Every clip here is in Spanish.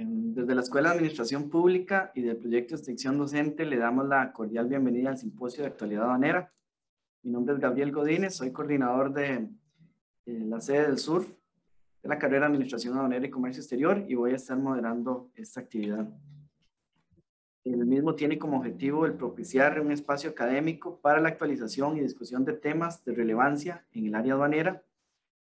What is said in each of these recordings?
Desde la Escuela de Administración Pública y del proyecto de Extinción Docente le damos la cordial bienvenida al simposio de actualidad aduanera. Mi nombre es Gabriel Godínez, soy coordinador de eh, la sede del sur de la carrera de Administración Aduanera y Comercio Exterior y voy a estar moderando esta actividad. El mismo tiene como objetivo el propiciar un espacio académico para la actualización y discusión de temas de relevancia en el área aduanera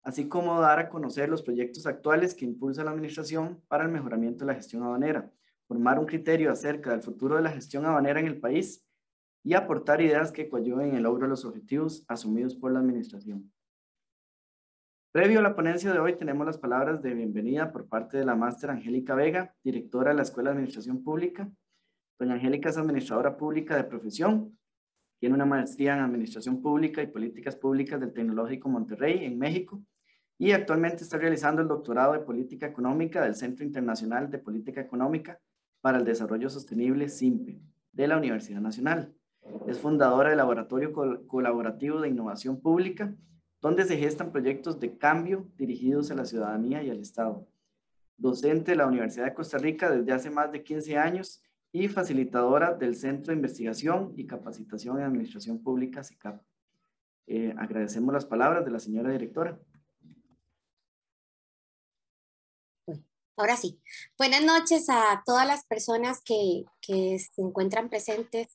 así como dar a conocer los proyectos actuales que impulsa la Administración para el mejoramiento de la gestión aduanera, formar un criterio acerca del futuro de la gestión aduanera en el país y aportar ideas que coadyuven el logro de los objetivos asumidos por la Administración. Previo a la ponencia de hoy tenemos las palabras de bienvenida por parte de la máster Angélica Vega, directora de la Escuela de Administración Pública. Doña Angélica es administradora pública de profesión, tiene una maestría en Administración Pública y Políticas Públicas del Tecnológico Monterrey en México y actualmente está realizando el doctorado de Política Económica del Centro Internacional de Política Económica para el Desarrollo Sostenible, CIMPE, de la Universidad Nacional. Es fundadora del Laboratorio Colaborativo de Innovación Pública, donde se gestan proyectos de cambio dirigidos a la ciudadanía y al Estado. Docente de la Universidad de Costa Rica desde hace más de 15 años y facilitadora del Centro de Investigación y Capacitación en Administración Pública, CICAP. E. Eh, agradecemos las palabras de la señora directora. Ahora sí. Buenas noches a todas las personas que, se encuentran presentes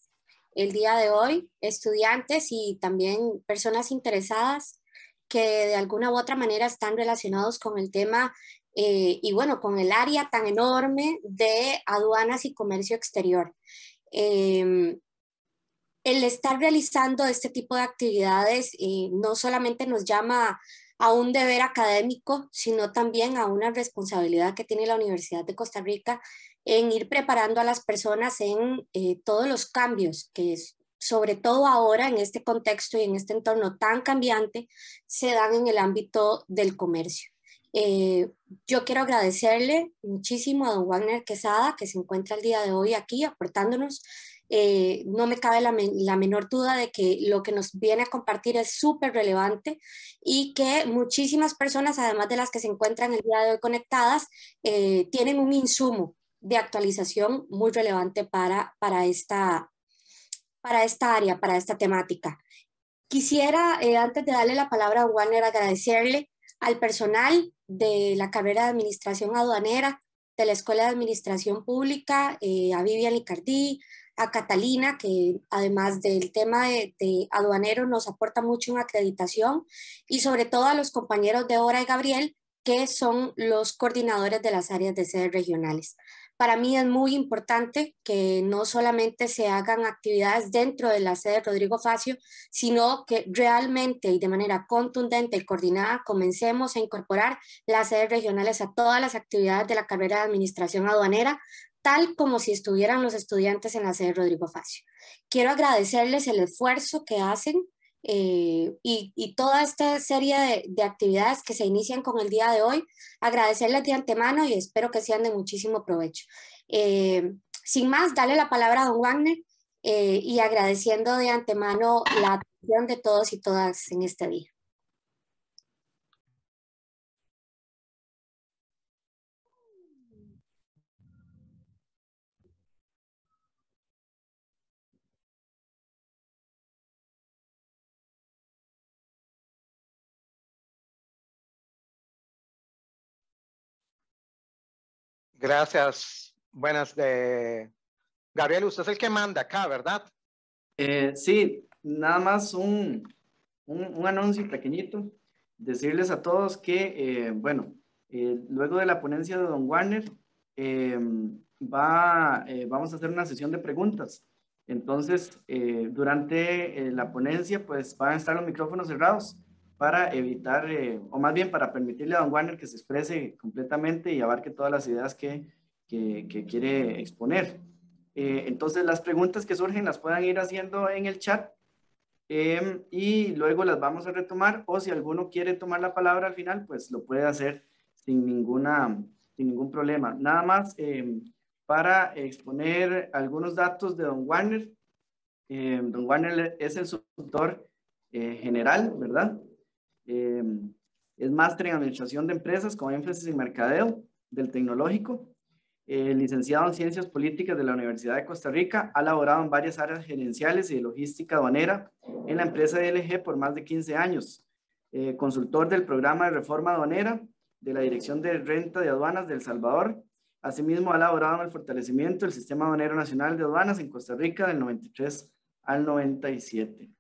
el día de hoy, estudiantes y también personas interesadas que de alguna u otra manera están relacionados con el tema eh, y bueno, con el área tan enorme de aduanas y comercio exterior. Em, el estar realizando este tipo de actividades eh, no solamente nos llama a un deber académico, sino también a una responsabilidad que tiene la Universidad de Costa Rica en ir preparando a las personas en eh, todos los cambios que sobre todo ahora en este contexto y en este entorno tan cambiante, se dan en el ámbito del comercio. Eh, yo quiero agradecerle muchísimo a don Wagner Quesada, que se encuentra el día de hoy aquí aportándonos eh, no me cabe la, menor duda de que lo que nos viene a compartir es súper relevante y que muchísimas personas, además de las que se encuentran el día de hoy conectadas, eh, tienen un insumo de actualización muy relevante para, para, esta, área, para esta temática. Quisiera, eh, antes de darle la palabra a Warner, agradecerle al personal de la carrera de Administración Aduanera, de la Escuela de Administración Pública, a Vivian Licardí, a Catalina, que además del tema de, aduanero nos aporta mucho en acreditación, y sobre todo a los compañeros de Hora y Gabriel, que son los coordinadores de las áreas de sedes regionales. Para mí es muy importante que no solamente se hagan actividades dentro de la sede Rodrigo Facio, sino que realmente y de manera contundente y coordinada comencemos a incorporar las sedes regionales a todas las actividades de la carrera de administración aduanera, tal como si estuvieran los estudiantes en la sede Rodrigo Facio. Quiero agradecerles el esfuerzo que hacen eh, y, toda esta serie de, actividades que se inician con el día de hoy. Agradecerles de antemano y espero que sean de muchísimo provecho. Eh, sin más, dale la palabra a don Wagner eh, y agradeciendo de antemano la atención de todos y todas en este día. Gracias. Buenas. De... Eh, Gabriel, usted es el que manda acá, ¿verdad? Eh, sí, nada más un, anuncio pequeñito. Decirles a todos que, eh, bueno, luego de la ponencia de Don Warner, vamos a hacer una sesión de preguntas. Entonces, durante la ponencia, pues van a estar los micrófonos cerrados para evitar, eh, o más bien para permitirle a Don Warner que se exprese completamente y abarque todas las ideas que, que, quiere exponer. Eh, entonces, las preguntas que surgen las puedan ir haciendo en el chat em, y luego las vamos a retomar o si alguno quiere tomar la palabra al final, pues lo puede hacer sin, ninguna, sin ningún problema. Nada más em, para exponer algunos datos de Don Warner. Em, don Warner es el subtor eh, general, ¿verdad? Em, es máster en Administración de Empresas con énfasis en Mercadeo del Tecnológico. licenciado en Ciencias Políticas de la Universidad de Costa Rica, ha laborado en varias áreas gerenciales y de logística aduanera en la empresa LG por más de 15 años. Eh, consultor del programa de reforma aduanera de la Dirección de Renta de Aduanas de El Salvador. Asimismo, ha laborado en el fortalecimiento del Sistema Aduanero Nacional de Aduanas en Costa Rica del 93 al 97.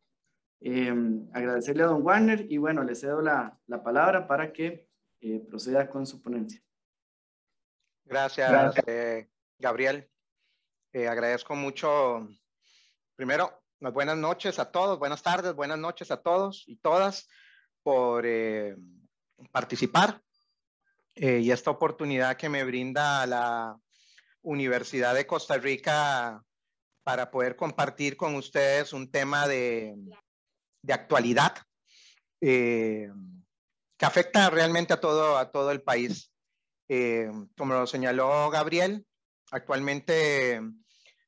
Em, agradecerle a don Warner y bueno, le cedo la, la palabra para que eh, proceda con su ponencia. Gracias, eh, Gabriel. Eh, agradezco mucho, primero, buenas noches a todos, buenas tardes, buenas noches a todos y todas por participar y esta oportunidad que me brinda la Universidad de Costa Rica para poder compartir con ustedes un tema de de actualidad eh, que afecta realmente a todo, a todo el país. Eh, como lo señaló Gabriel, actualmente eh,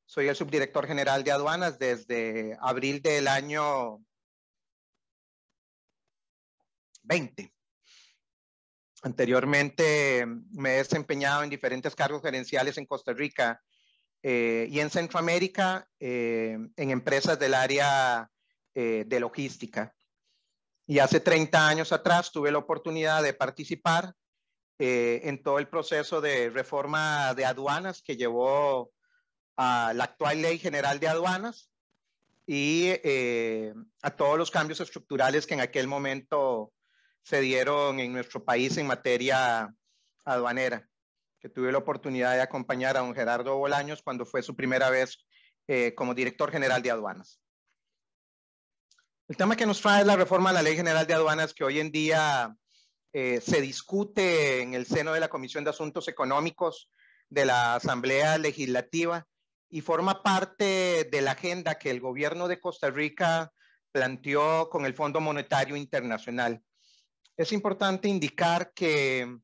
soy el subdirector general de aduanas desde abril del año 20. Anteriormente me he desempeñado en diferentes cargos gerenciales en Costa Rica y en Centroamérica, en empresas del área eh, de logística. Y hace 30 años atrás tuve la oportunidad de participar eh, en todo el proceso de reforma de aduanas que llevó a la actual Ley General de Aduanas y eh, a todos los cambios estructurales que en aquel momento se dieron en nuestro país en materia aduanera, que tuve la oportunidad de acompañar a don Gerardo Bolaños cuando fue su primera vez como director general de aduanas. El tema que nos trae es la reforma a la Ley General de Aduanas que hoy en día eh, se discute en el seno de la Comisión de Asuntos Económicos de la Asamblea Legislativa y forma parte de la agenda que el gobierno de Costa Rica planteó con el Fondo Monetario Internacional. Es importante indicar que,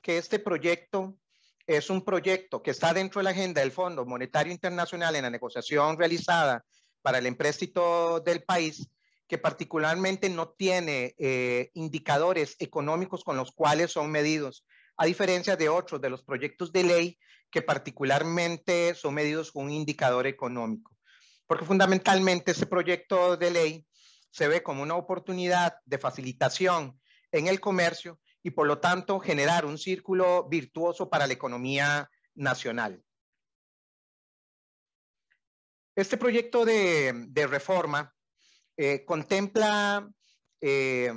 que este proyecto es un proyecto que está dentro de la agenda del Fondo Monetario Internacional en la negociación realizada para el empréstito del país que particularmente no tiene eh, indicadores económicos con los cuales son medidos, a diferencia de otros de los proyectos de ley que particularmente son medidos con un indicador económico. Porque fundamentalmente ese proyecto de ley se ve como una oportunidad de facilitación en el comercio y por lo tanto generar un círculo virtuoso para la economía nacional. Este proyecto de reforma eh, contempla eh,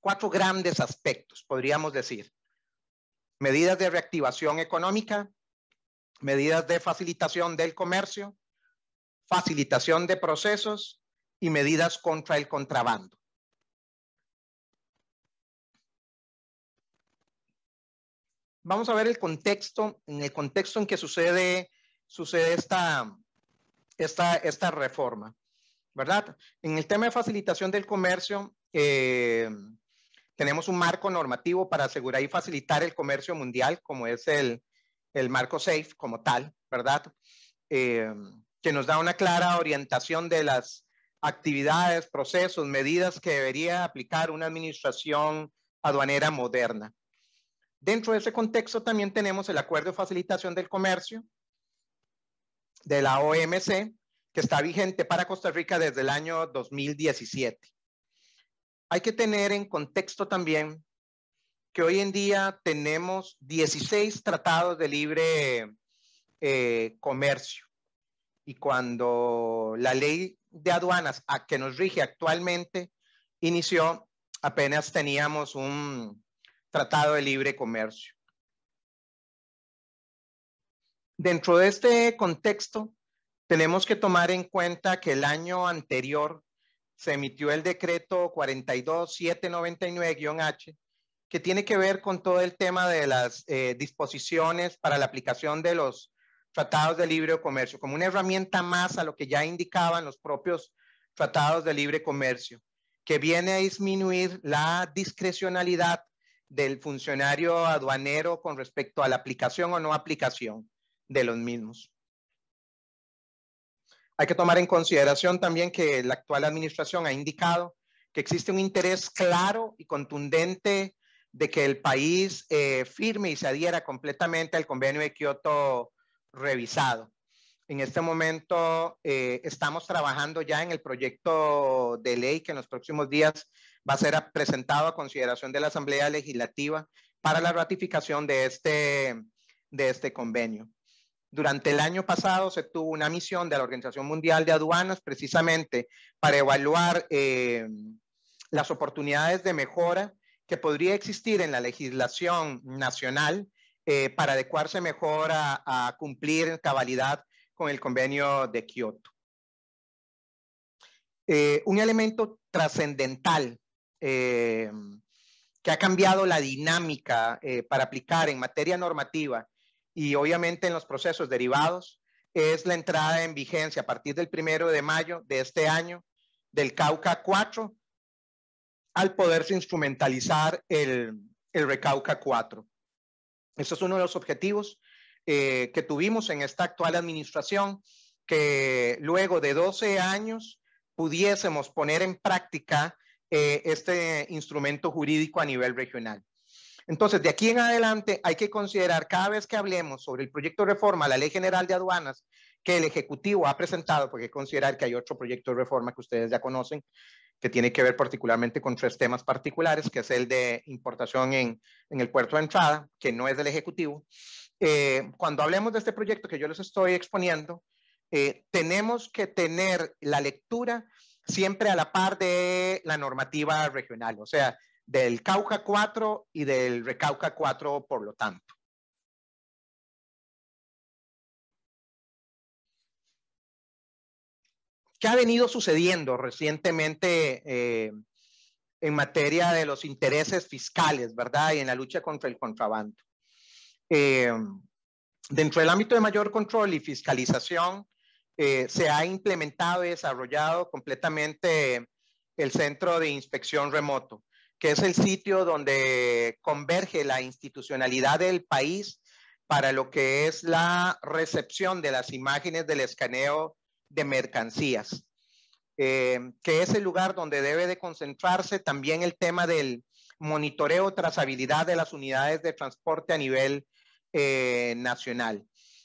cuatro grandes aspectos, podríamos decir. Medidas de reactivación económica, medidas de facilitación del comercio, facilitación de procesos y medidas contra el contrabando. Vamos a ver el contexto, en el contexto en que sucede, sucede esta reforma. ¿verdad? En el tema de facilitación del comercio, eh, tenemos un marco normativo para asegurar y facilitar el comercio mundial, como es el, el marco SAFE como tal, ¿verdad? Eh, que nos da una clara orientación de las actividades, procesos, medidas que debería aplicar una administración aduanera moderna. Dentro de ese contexto también tenemos el Acuerdo de Facilitación del Comercio de la OMC, que está vigente para Costa Rica desde el año 2017. Hay que tener en contexto también que hoy en día tenemos 16 tratados de libre eh, comercio y cuando la ley de aduanas a que nos rige actualmente inició, apenas teníamos un tratado de libre comercio. Dentro de este contexto, tenemos que tomar en cuenta que el año anterior se emitió el decreto 42799-H, que tiene que ver con todo el tema de las eh, disposiciones para la aplicación de los tratados de libre comercio, como una herramienta más a lo que ya indicaban los propios tratados de libre comercio, que viene a disminuir la discrecionalidad del funcionario aduanero con respecto a la aplicación o no aplicación de los mismos. Hay que tomar en consideración también que la actual administración ha indicado que existe un interés claro y contundente de que el país eh, firme y se adhiera completamente al convenio de Kioto revisado. En este momento eh, estamos trabajando ya en el proyecto de ley que en los próximos días va a ser presentado a consideración de la Asamblea Legislativa para la ratificación de este, de este convenio. Durante el año pasado se tuvo una misión de la Organización Mundial de Aduanas precisamente para evaluar eh, las oportunidades de mejora que podría existir en la legislación nacional eh, para adecuarse mejor a, cumplir en cabalidad con el convenio de Kioto. Eh, un elemento trascendental que ha cambiado la dinámica para aplicar en materia normativa y obviamente en los procesos derivados es la entrada en vigencia a partir del primero de mayo de este año del Cauca 4 al poderse instrumentalizar el, el Recauca 4. Eso es uno de los objetivos eh, que tuvimos en esta actual administración, que luego de 12 años pudiésemos poner en práctica eh, este instrumento jurídico a nivel regional. Entonces, de aquí en adelante hay que considerar cada vez que hablemos sobre el proyecto de reforma a la Ley General de Aduanas que el Ejecutivo ha presentado, porque considerar que hay otro proyecto de reforma que ustedes ya conocen, que tiene que ver particularmente con tres temas particulares, que es el de importación en, el puerto de entrada, que no es del Ejecutivo. Eh, cuando hablemos de este proyecto que yo les estoy exponiendo, eh, tenemos que tener la lectura siempre a la par de la normativa regional. O sea, del Cauca 4 y del Recauca 4, por lo tanto. ¿Qué ha venido sucediendo recientemente eh, en materia de los intereses fiscales, verdad? Y en la lucha contra el contrabando. Eh, dentro del ámbito de mayor control y fiscalización, eh, se ha implementado y desarrollado completamente el centro de inspección remoto que es el sitio donde converge la institucionalidad del país para lo que es la recepción de las imágenes del escaneo de mercancías, eh, que es el lugar donde debe de concentrarse también el tema del monitoreo, trazabilidad de las unidades de transporte a nivel eh, nacional.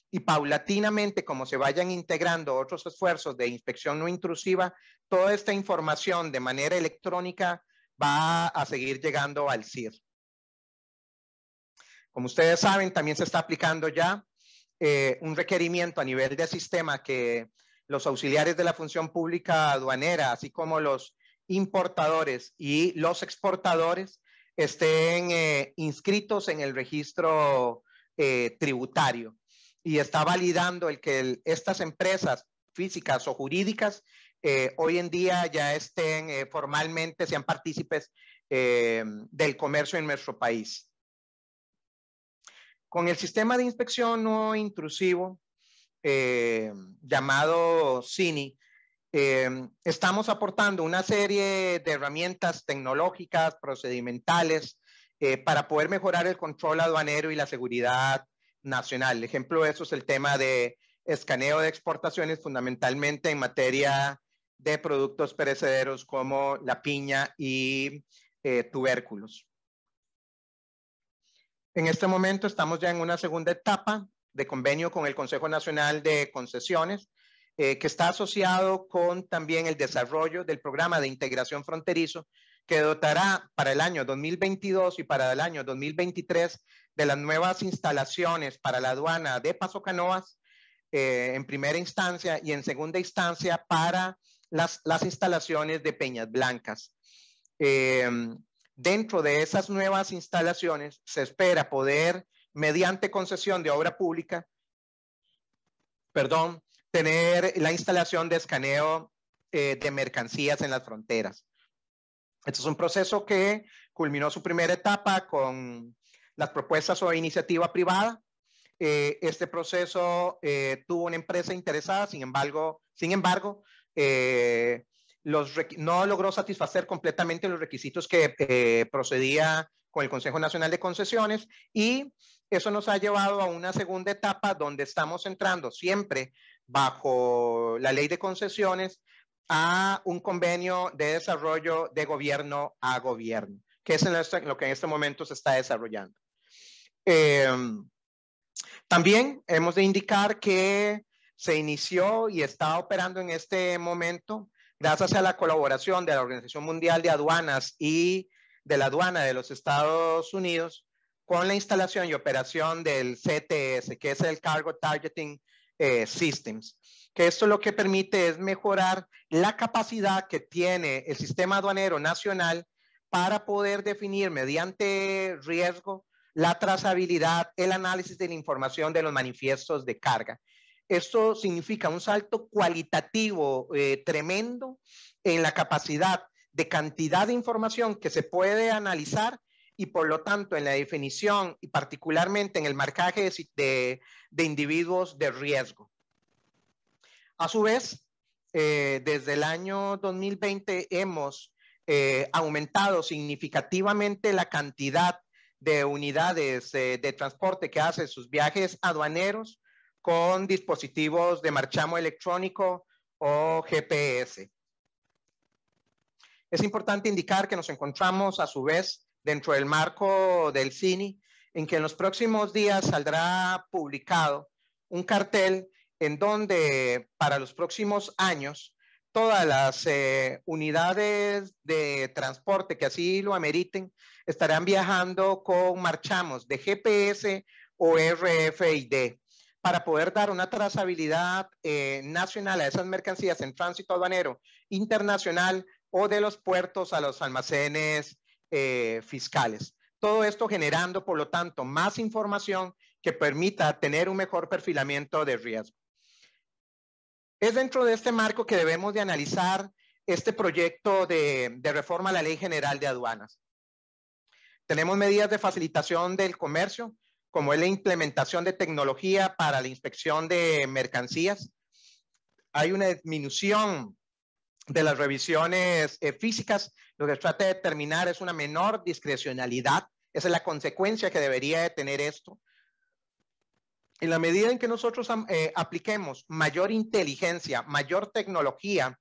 Y paulatinamente, como se vayan integrando otros esfuerzos de inspección no intrusiva, toda esta información de manera electrónica va a seguir llegando al CIR. Como ustedes saben, también se está aplicando ya eh, un requerimiento a nivel de sistema que los auxiliares de la función pública aduanera, así como los importadores y los exportadores, estén eh, inscritos en el registro eh, tributario y está validando el que estas empresas físicas o jurídicas eh, hoy en día ya estén eh, formalmente, sean partícipes eh, del comercio en nuestro país. Con el sistema de inspección no intrusivo llamado CINI, estamos aportando una serie de herramientas tecnológicas, procedimentales, para poder mejorar el control aduanero y la seguridad nacional. ejemplo de eso es el tema de escaneo de exportaciones fundamentalmente en materia de productos perecederos como la piña y eh, tubérculos. En este momento estamos ya en una segunda etapa de convenio con el Consejo Nacional de Concesiones, eh, que está asociado con también el desarrollo del programa de integración fronterizo que dotará para el año 2022 y para el año 2023 de las nuevas instalaciones para la aduana de Paso Canoas eh, en primera instancia y en segunda instancia para las, las instalaciones de Peñas Blancas. Eh, dentro de esas nuevas instalaciones se espera poder, mediante concesión de obra pública, perdón, tener la instalación de escaneo eh, de mercancías en las fronteras. Este es un proceso que culminó su primera etapa con las propuestas o iniciativa privada. Eh, este proceso eh, tuvo una empresa interesada, sin embargo, sin embargo, eh, no logró satisfacer completamente los requisitos que eh, procedía con el Consejo Nacional de Concesiones y eso nos ha llevado a una segunda etapa donde estamos entrando siempre bajo la ley de concesiones a un convenio de desarrollo de gobierno a gobierno, que es este, lo que en este momento se está desarrollando. Em, también hemos de indicar que se inició y está operando en este momento gracias a la colaboración de la Organización Mundial de Aduanas y de la aduana de los Estados Unidos con la instalación y operación del CTS, que es el Cargo Targeting eh, Systems, que esto lo que permite es mejorar la capacidad que tiene el sistema aduanero nacional para poder definir mediante riesgo la trazabilidad, el análisis de la información de los manifiestos de carga. Esto significa un salto cualitativo eh, tremendo en la capacidad de cantidad de información que se puede analizar y por lo tanto en la definición y particularmente en el marcaje de, de individuos de riesgo. A su vez, eh, desde el año 2020 hemos eh, aumentado significativamente la cantidad de unidades de transporte que hacen sus viajes aduaneros con dispositivos de marchamo electrónico o GPS. Es importante indicar que nos encontramos a su vez dentro del marco del CINI, en que en los próximos días saldrá publicado un cartel en donde para los próximos años todas las eh, unidades de transporte que así lo ameriten estarán viajando con marchamos de GPS o RFID para poder dar una trazabilidad eh, nacional a esas mercancías en tránsito aduanero internacional o de los puertos a los almacenes eh, fiscales. Todo esto generando, por lo tanto, más información que permita tener un mejor perfilamiento de riesgo. Es dentro de este marco que debemos de analizar este proyecto de, de reforma a la Ley General de Aduanas. Tenemos medidas de facilitación del comercio, como es la implementación de tecnología para la inspección de mercancías. Hay una disminución de las revisiones eh, físicas. Lo que trata de determinar es una menor discrecionalidad. Esa es la consecuencia que debería de tener esto. En la medida en que nosotros eh, apliquemos mayor inteligencia, mayor tecnología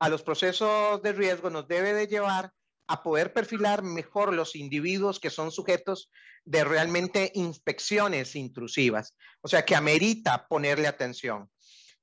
a los procesos de riesgo, nos debe de llevar a poder perfilar mejor los individuos que son sujetos de realmente inspecciones intrusivas, o sea, que amerita ponerle atención.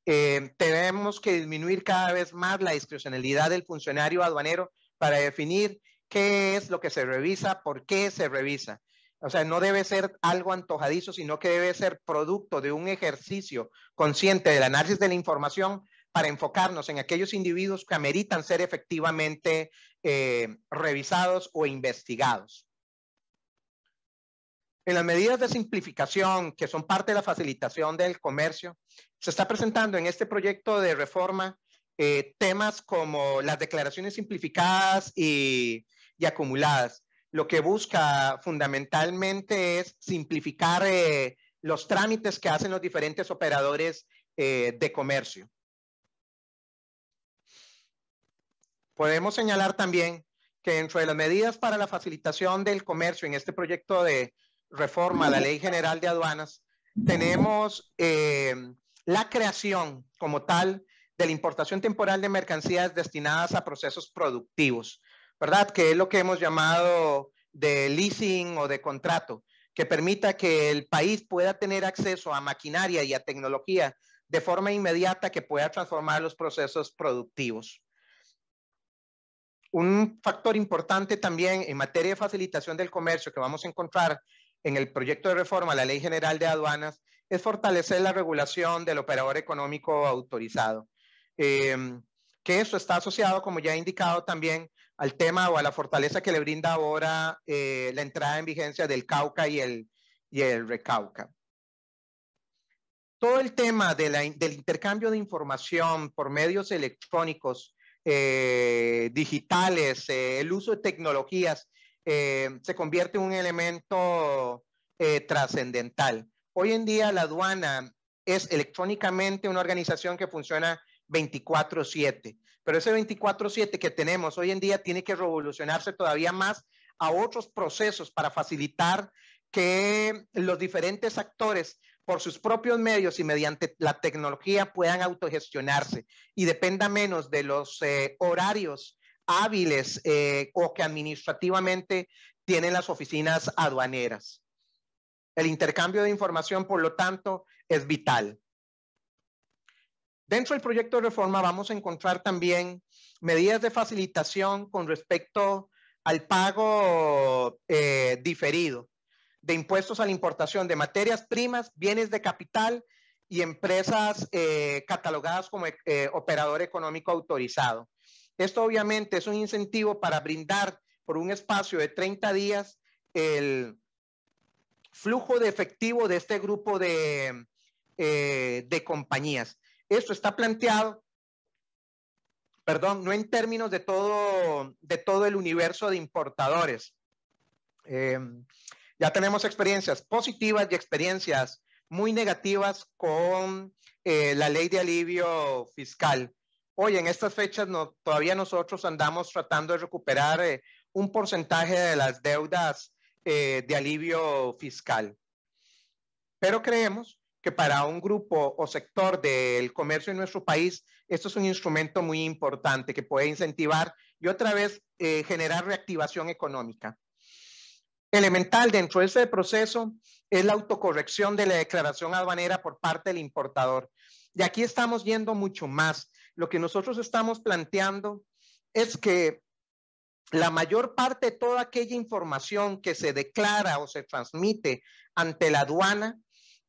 Eh, tenemos que disminuir cada vez más la discrecionalidad del funcionario aduanero para definir qué es lo que se revisa, por qué se revisa. O sea, no debe ser algo antojadizo, sino que debe ser producto de un ejercicio consciente del análisis de la información para enfocarnos en aquellos individuos que ameritan ser efectivamente eh, revisados o investigados. En las medidas de simplificación que son parte de la facilitación del comercio, se está presentando en este proyecto de reforma eh, temas como las declaraciones simplificadas y, acumuladas. Lo que busca fundamentalmente es simplificar eh, los trámites que hacen los diferentes operadores de comercio. Podemos señalar también que entre las medidas para la facilitación del comercio en este proyecto de reforma a la Ley General de Aduanas, tenemos eh, la creación como tal de la importación temporal de mercancías destinadas a procesos productivos, ¿verdad? Que es lo que hemos llamado de leasing o de contrato, que permita que el país pueda tener acceso a maquinaria y a tecnología de forma inmediata que pueda transformar los procesos productivos. Un factor importante también en materia de facilitación del comercio que vamos a encontrar en el proyecto de reforma a la Ley General de Aduanas es fortalecer la regulación del operador económico autorizado. Eh, que eso está asociado, como ya he indicado también, al tema o a la fortaleza que le brinda ahora eh, la entrada en vigencia del Cauca y el, Recauca. Todo el tema del intercambio de información por medios electrónicos eh, digitales, eh, el uso de tecnologías, eh, se convierte en un elemento trascendental. Hoy en día la aduana es electrónicamente una organización que funciona 24/7, pero ese 24/7 que tenemos hoy en día tiene que revolucionarse todavía más a otros procesos para facilitar que los diferentes actores por sus propios medios y mediante la tecnología puedan autogestionarse y dependa menos de los eh, horarios hábiles eh, o que administrativamente tienen las oficinas aduaneras. El intercambio de información, por lo tanto, es vital. Dentro del proyecto de reforma vamos a encontrar también medidas de facilitación con respecto al pago eh, diferido de impuestos a la importación de materias primas, bienes de capital y empresas eh, catalogadas como eh, operador económico autorizado. Esto obviamente es un incentivo para brindar por un espacio de 30 días el flujo de efectivo de este grupo de, eh, de compañías. Esto está planteado perdón, no en términos de todo, de todo el universo de importadores. Ya tenemos experiencias positivas y experiencias muy negativas con eh, la ley de alivio fiscal. Hoy en estas fechas todavía nosotros andamos tratando de recuperar eh, un porcentaje de las deudas eh, de alivio fiscal. Pero creemos que para un grupo o sector del comercio en nuestro país, esto es un instrumento muy importante que puede incentivar y otra vez generar reactivación económica elemental dentro de este proceso es la autocorrección de la declaración aduanera por parte del importador. Y aquí estamos yendo mucho más. Lo que nosotros estamos planteando es que la mayor parte de toda aquella información que se declara o se transmite ante la aduana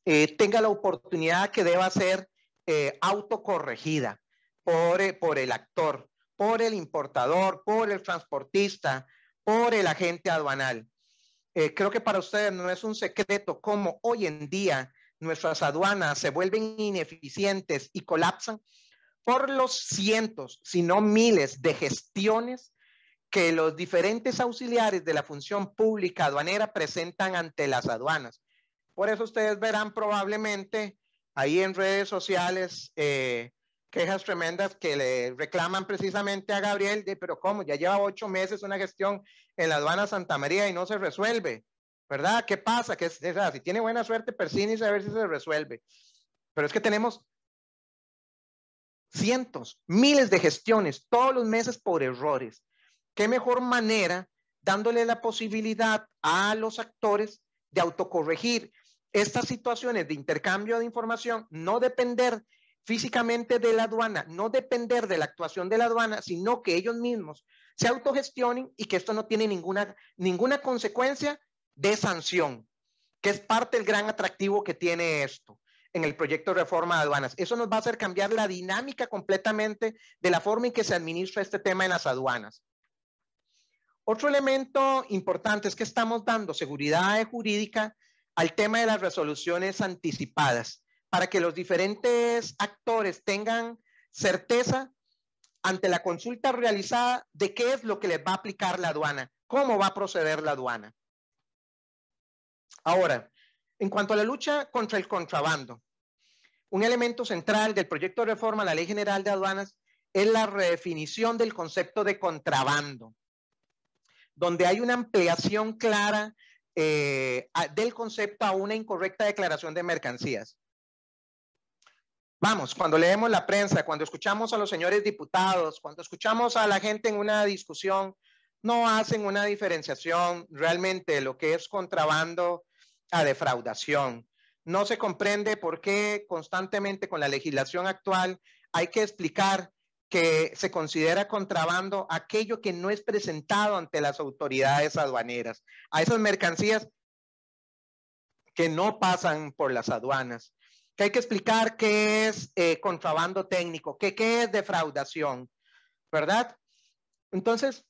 eh, tenga la oportunidad que deba ser eh, autocorregida eh, por el actor, por el importador, por el transportista, por el agente aduanal. Eh, creo que para ustedes no es un secreto cómo hoy en día nuestras aduanas se vuelven ineficientes y colapsan por los cientos, si no miles de gestiones que los diferentes auxiliares de la función pública aduanera presentan ante las aduanas. Por eso ustedes verán probablemente ahí en redes sociales eh, quejas tremendas que le reclaman precisamente a Gabriel de, pero ¿cómo? Ya lleva ocho meses una gestión en la aduana Santa María y no se resuelve, ¿verdad? ¿Qué pasa? Que es, si tiene buena suerte, y a ver si se resuelve. Pero es que tenemos cientos, miles de gestiones todos los meses por errores. ¿Qué mejor manera dándole la posibilidad a los actores de autocorregir estas situaciones de intercambio de información, no depender físicamente de la aduana, no depender de la actuación de la aduana, sino que ellos mismos se autogestionen y que esto no tiene ninguna, ninguna consecuencia de sanción, que es parte del gran atractivo que tiene esto en el proyecto de reforma de aduanas. Eso nos va a hacer cambiar la dinámica completamente de la forma en que se administra este tema en las aduanas. Otro elemento importante es que estamos dando seguridad jurídica al tema de las resoluciones anticipadas para que los diferentes actores tengan certeza ante la consulta realizada de qué es lo que les va a aplicar la aduana, cómo va a proceder la aduana. Ahora, en cuanto a la lucha contra el contrabando, un elemento central del proyecto de reforma a la Ley General de Aduanas es la redefinición del concepto de contrabando, donde hay una ampliación clara eh, del concepto a una incorrecta declaración de mercancías. Vamos, cuando leemos la prensa, cuando escuchamos a los señores diputados, cuando escuchamos a la gente en una discusión, no hacen una diferenciación realmente de lo que es contrabando a defraudación. No se comprende por qué constantemente con la legislación actual hay que explicar que se considera contrabando aquello que no es presentado ante las autoridades aduaneras, a esas mercancías que no pasan por las aduanas que hay que explicar qué es eh, contrabando técnico, qué, qué es defraudación, ¿verdad? Entonces,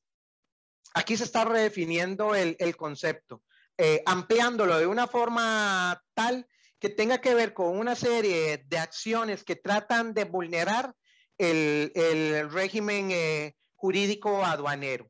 aquí se está redefiniendo el, el concepto, eh, ampliándolo de una forma tal que tenga que ver con una serie de acciones que tratan de vulnerar el, el régimen eh, jurídico aduanero.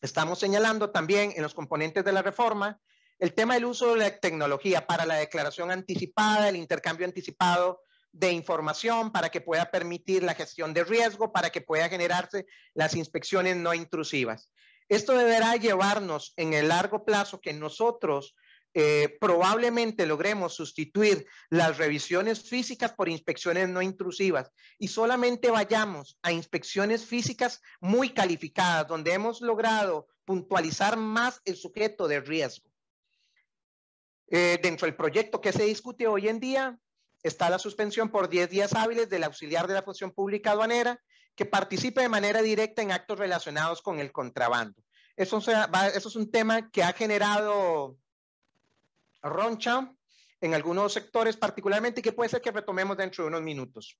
Estamos señalando también en los componentes de la reforma el tema del uso de la tecnología para la declaración anticipada, el intercambio anticipado de información para que pueda permitir la gestión de riesgo, para que pueda generarse las inspecciones no intrusivas. Esto deberá llevarnos en el largo plazo que nosotros eh, probablemente logremos sustituir las revisiones físicas por inspecciones no intrusivas y solamente vayamos a inspecciones físicas muy calificadas, donde hemos logrado puntualizar más el sujeto de riesgo. Eh, dentro del proyecto que se discute hoy en día está la suspensión por 10 días hábiles del auxiliar de la función pública aduanera que participe de manera directa en actos relacionados con el contrabando. Eso, eso es un tema que ha generado roncha en algunos sectores particularmente y que puede ser que retomemos dentro de unos minutos.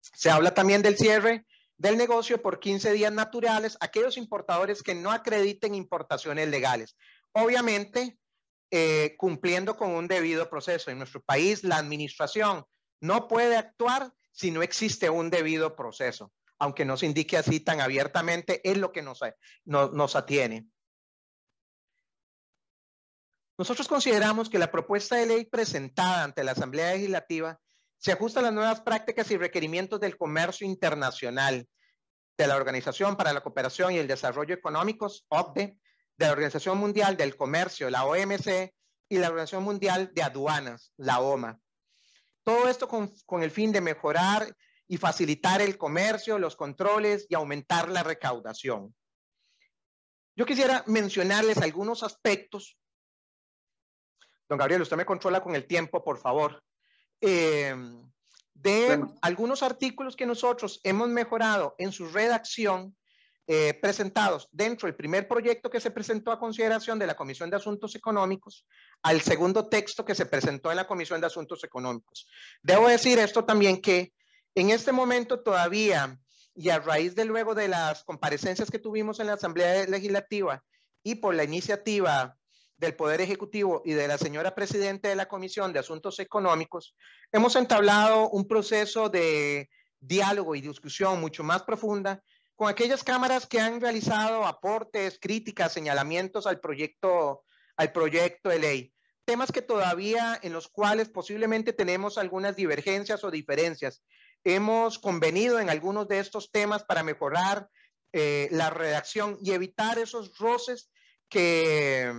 Se habla también del cierre del negocio por 15 días naturales aquellos importadores que no acrediten importaciones legales. Obviamente, eh, cumpliendo con un debido proceso. En nuestro país, la administración no puede actuar si no existe un debido proceso, aunque no se indique así tan abiertamente, es lo que nos, nos atiene. Nosotros consideramos que la propuesta de ley presentada ante la Asamblea Legislativa se ajusta a las nuevas prácticas y requerimientos del comercio internacional de la Organización para la Cooperación y el Desarrollo Económicos, OCDE, de la Organización Mundial del Comercio, la OMC, y la Organización Mundial de Aduanas, la OMA. Todo esto con, con el fin de mejorar y facilitar el comercio, los controles y aumentar la recaudación. Yo quisiera mencionarles algunos aspectos. Don Gabriel, usted me controla con el tiempo, por favor. Eh, de algunos artículos que nosotros hemos mejorado en su redacción eh, presentados dentro del primer proyecto que se presentó a consideración de la Comisión de Asuntos Económicos al segundo texto que se presentó en la Comisión de Asuntos Económicos. Debo decir esto también que en este momento todavía y a raíz de luego de las comparecencias que tuvimos en la Asamblea Legislativa y por la iniciativa del Poder Ejecutivo y de la señora Presidenta de la Comisión de Asuntos Económicos, hemos entablado un proceso de diálogo y discusión mucho más profunda con aquellas cámaras que han realizado aportes, críticas, señalamientos al proyecto, al proyecto de ley. Temas que todavía en los cuales posiblemente tenemos algunas divergencias o diferencias. Hemos convenido en algunos de estos temas para mejorar eh, la redacción y evitar esos roces que,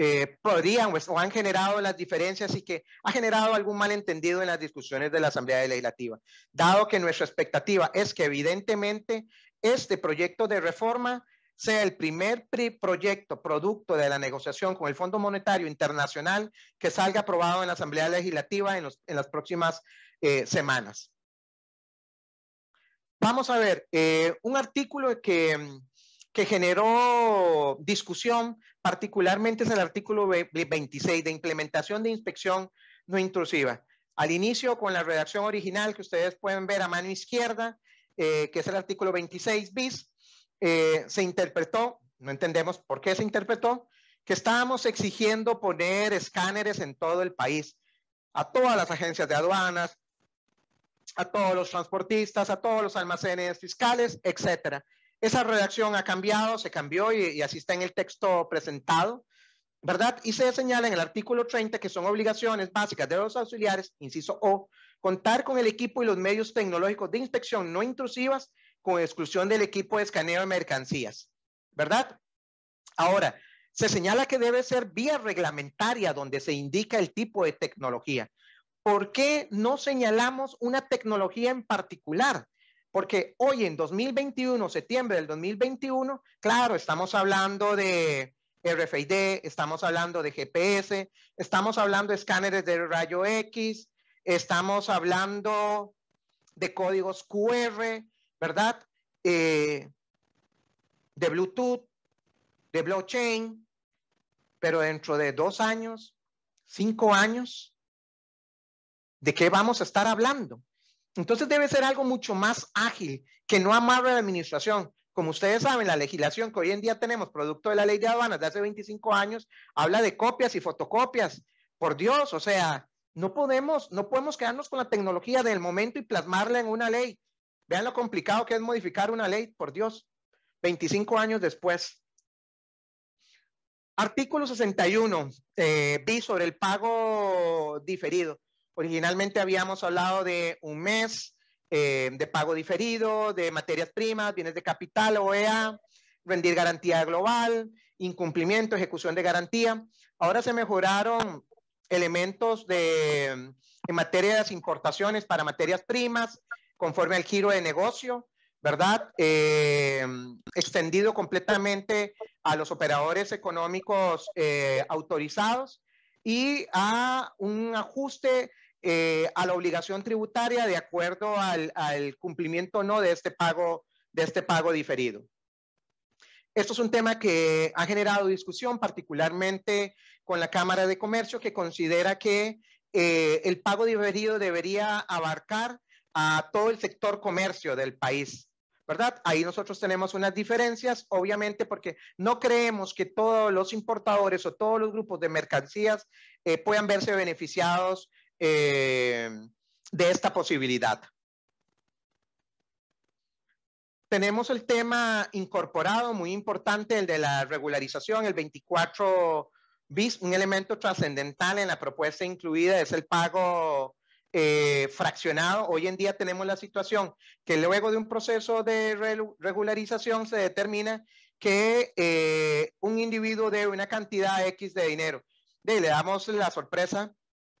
eh, podrían pues, o han generado las diferencias y que ha generado algún malentendido en las discusiones de la Asamblea Legislativa, dado que nuestra expectativa es que evidentemente este proyecto de reforma sea el primer proyecto producto de la negociación con el Fondo Monetario Internacional que salga aprobado en la Asamblea Legislativa en, en las próximas eh, semanas. Vamos a ver, eh, un artículo que que generó discusión, particularmente es el artículo 26 de implementación de inspección no intrusiva. Al inicio, con la redacción original que ustedes pueden ver a mano izquierda, eh, que es el artículo 26 bis, eh, se interpretó, no entendemos por qué se interpretó, que estábamos exigiendo poner escáneres en todo el país, a todas las agencias de aduanas, a todos los transportistas, a todos los almacenes fiscales, etcétera. Esa redacción ha cambiado, se cambió y, así está en el texto presentado. ¿verdad? Y se señala en el artículo 30 que son obligaciones básicas de los auxiliares, inciso O, contar con el equipo y los medios tecnológicos de inspección no intrusivas, con exclusión del equipo de escaneo de mercancías, ¿verdad? Ahora, se señala que debe ser vía reglamentaria donde se indica el tipo de tecnología. ¿Por qué no señalamos una tecnología en particular? Porque hoy en 2021, septiembre del 2021, claro, estamos hablando de RFID, estamos hablando de GPS, estamos hablando de escáneres de rayo X, estamos hablando de códigos QR, ¿verdad? Eh, de Bluetooth, de blockchain, pero dentro de dos años, cinco años, ¿de qué vamos a estar hablando? Entonces debe ser algo mucho más ágil, que no amarre la administración. Como ustedes saben, la legislación que hoy en día tenemos, producto de la ley de aduanas de hace 25 años, habla de copias y fotocopias. Por Dios, o sea, no podemos, no podemos quedarnos con la tecnología del momento y plasmarla en una ley. Vean lo complicado que es modificar una ley, por Dios, 25 años después. Artículo 61, vi eh, sobre el pago diferido. Originalmente habíamos hablado de un mes eh, de pago diferido, de materias primas, bienes de capital, OEA, rendir garantía global, incumplimiento, ejecución de garantía. Ahora se mejoraron elementos de, en materia de las importaciones para materias primas, conforme al giro de negocio, ¿verdad? Eh, extendido completamente a los operadores económicos eh, autorizados y a un ajuste eh, a la obligación tributaria de acuerdo al, cumplimiento o no de este pago, de este pago diferido. Esto es un tema que ha generado discusión, particularmente con la Cámara de Comercio, que considera que eh, el pago diferido debería abarcar a todo el sector comercio del país, ¿verdad? Ahí nosotros tenemos unas diferencias, obviamente, porque no creemos que todos los importadores o todos los grupos de mercancías eh, puedan verse beneficiados eh, de esta posibilidad. Tenemos el tema incorporado, muy importante, el de la regularización, el 24 bis, un elemento trascendental en la propuesta incluida es el pago eh, fraccionado. Hoy en día tenemos la situación que luego de un proceso de regularización se determina que eh, un individuo debe una cantidad X de dinero. le damos la sorpresa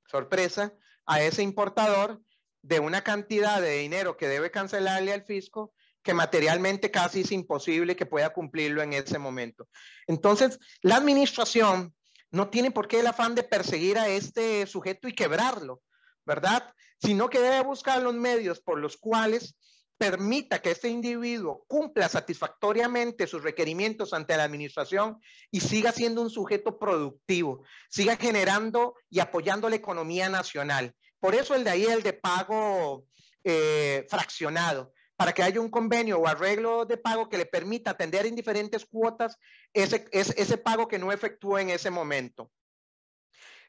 sorpresa, a ese importador de una cantidad de dinero que debe cancelarle al fisco que materialmente casi es imposible que pueda cumplirlo en ese momento. Entonces, la administración no tiene por qué el afán de perseguir a este sujeto y quebrarlo, ¿verdad? Sino que debe buscar los medios por los cuales permita que este individuo cumpla satisfactoriamente sus requerimientos ante la administración y siga siendo un sujeto productivo, siga generando y apoyando la economía nacional. Por eso el de ahí, el de pago eh, fraccionado, para que haya un convenio o arreglo de pago que le permita atender en diferentes cuotas ese, pago que no efectúa en ese momento.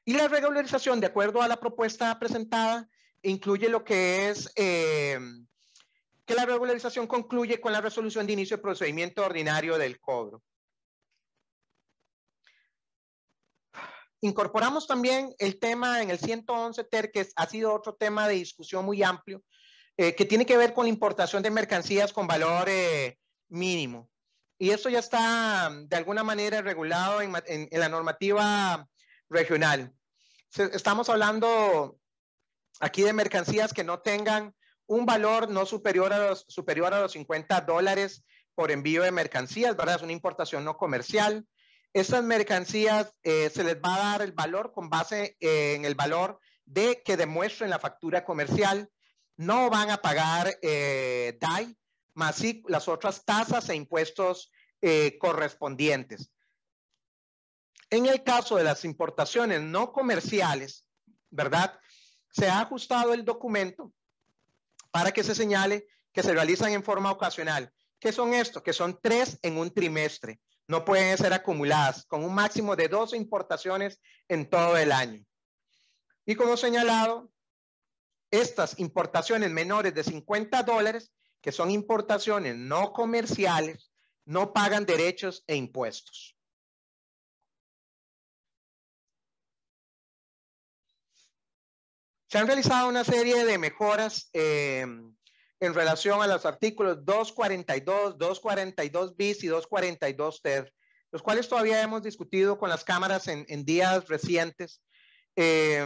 Y la regularización, de acuerdo a la propuesta presentada, incluye lo que es... Eh, que la regularización concluye con la resolución de inicio del procedimiento ordinario del cobro. Incorporamos también el tema en el 111 TER, que ha sido otro tema de discusión muy amplio, eh, que tiene que ver con la importación de mercancías con valor eh, mínimo. Y eso ya está de alguna manera regulado en, la normativa regional. estamos hablando aquí de mercancías que no tengan un valor no superior a los, superior a los 50 dólares por envío de mercancías, ¿verdad? Es una importación no comercial. Esas mercancías eh, se les va a dar el valor con base eh, en el valor de que demuestren la factura comercial. No van a pagar eh, DAI, más sí las otras tasas e impuestos correspondientes. En el caso de las importaciones no comerciales, ¿verdad? Se ha ajustado el documento para que se señale que se realizan en forma ocasional. ¿Qué son estos? Que son tres en un trimestre. No pueden ser acumuladas, con un máximo de 12 importaciones en todo el año. Y como señalado, estas importaciones menores de 50 dólares, que son importaciones no comerciales, no pagan derechos e impuestos. Se han realizado una serie de mejoras eh, en relación a los artículos 242, 242 bis y 242 ter, los cuales todavía hemos discutido con las cámaras en, días recientes, eh,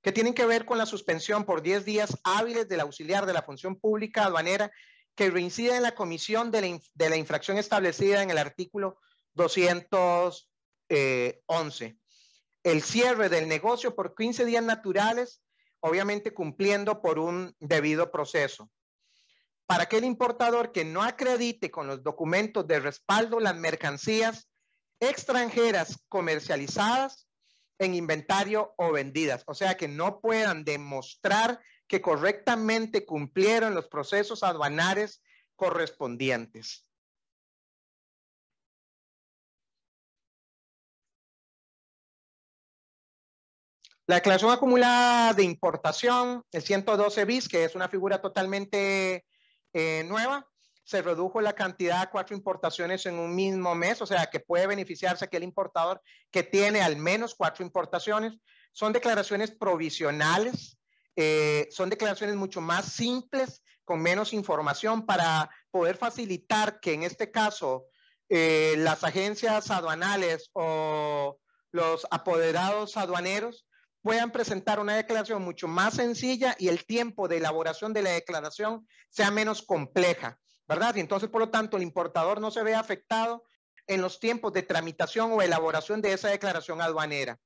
que tienen que ver con la suspensión por 10 días hábiles del auxiliar de la función pública aduanera que reincide en la comisión de la, de la infracción establecida en el artículo 211. Eh, el cierre del negocio por 15 días naturales obviamente cumpliendo por un debido proceso. Para aquel importador que no acredite con los documentos de respaldo las mercancías extranjeras comercializadas en inventario o vendidas, o sea que no puedan demostrar que correctamente cumplieron los procesos aduanares correspondientes. La declaración acumulada de importación, el 112 bis, que es una figura totalmente eh, nueva, se redujo la cantidad a cuatro importaciones en un mismo mes, o sea que puede beneficiarse aquel importador que tiene al menos cuatro importaciones. Son declaraciones provisionales, eh, son declaraciones mucho más simples, con menos información para poder facilitar que en este caso eh, las agencias aduanales o los apoderados aduaneros puedan presentar una declaración mucho más sencilla y el tiempo de elaboración de la declaración sea menos compleja, ¿verdad? Y entonces, por lo tanto, el importador no se ve afectado en los tiempos de tramitación o elaboración de esa declaración aduanera.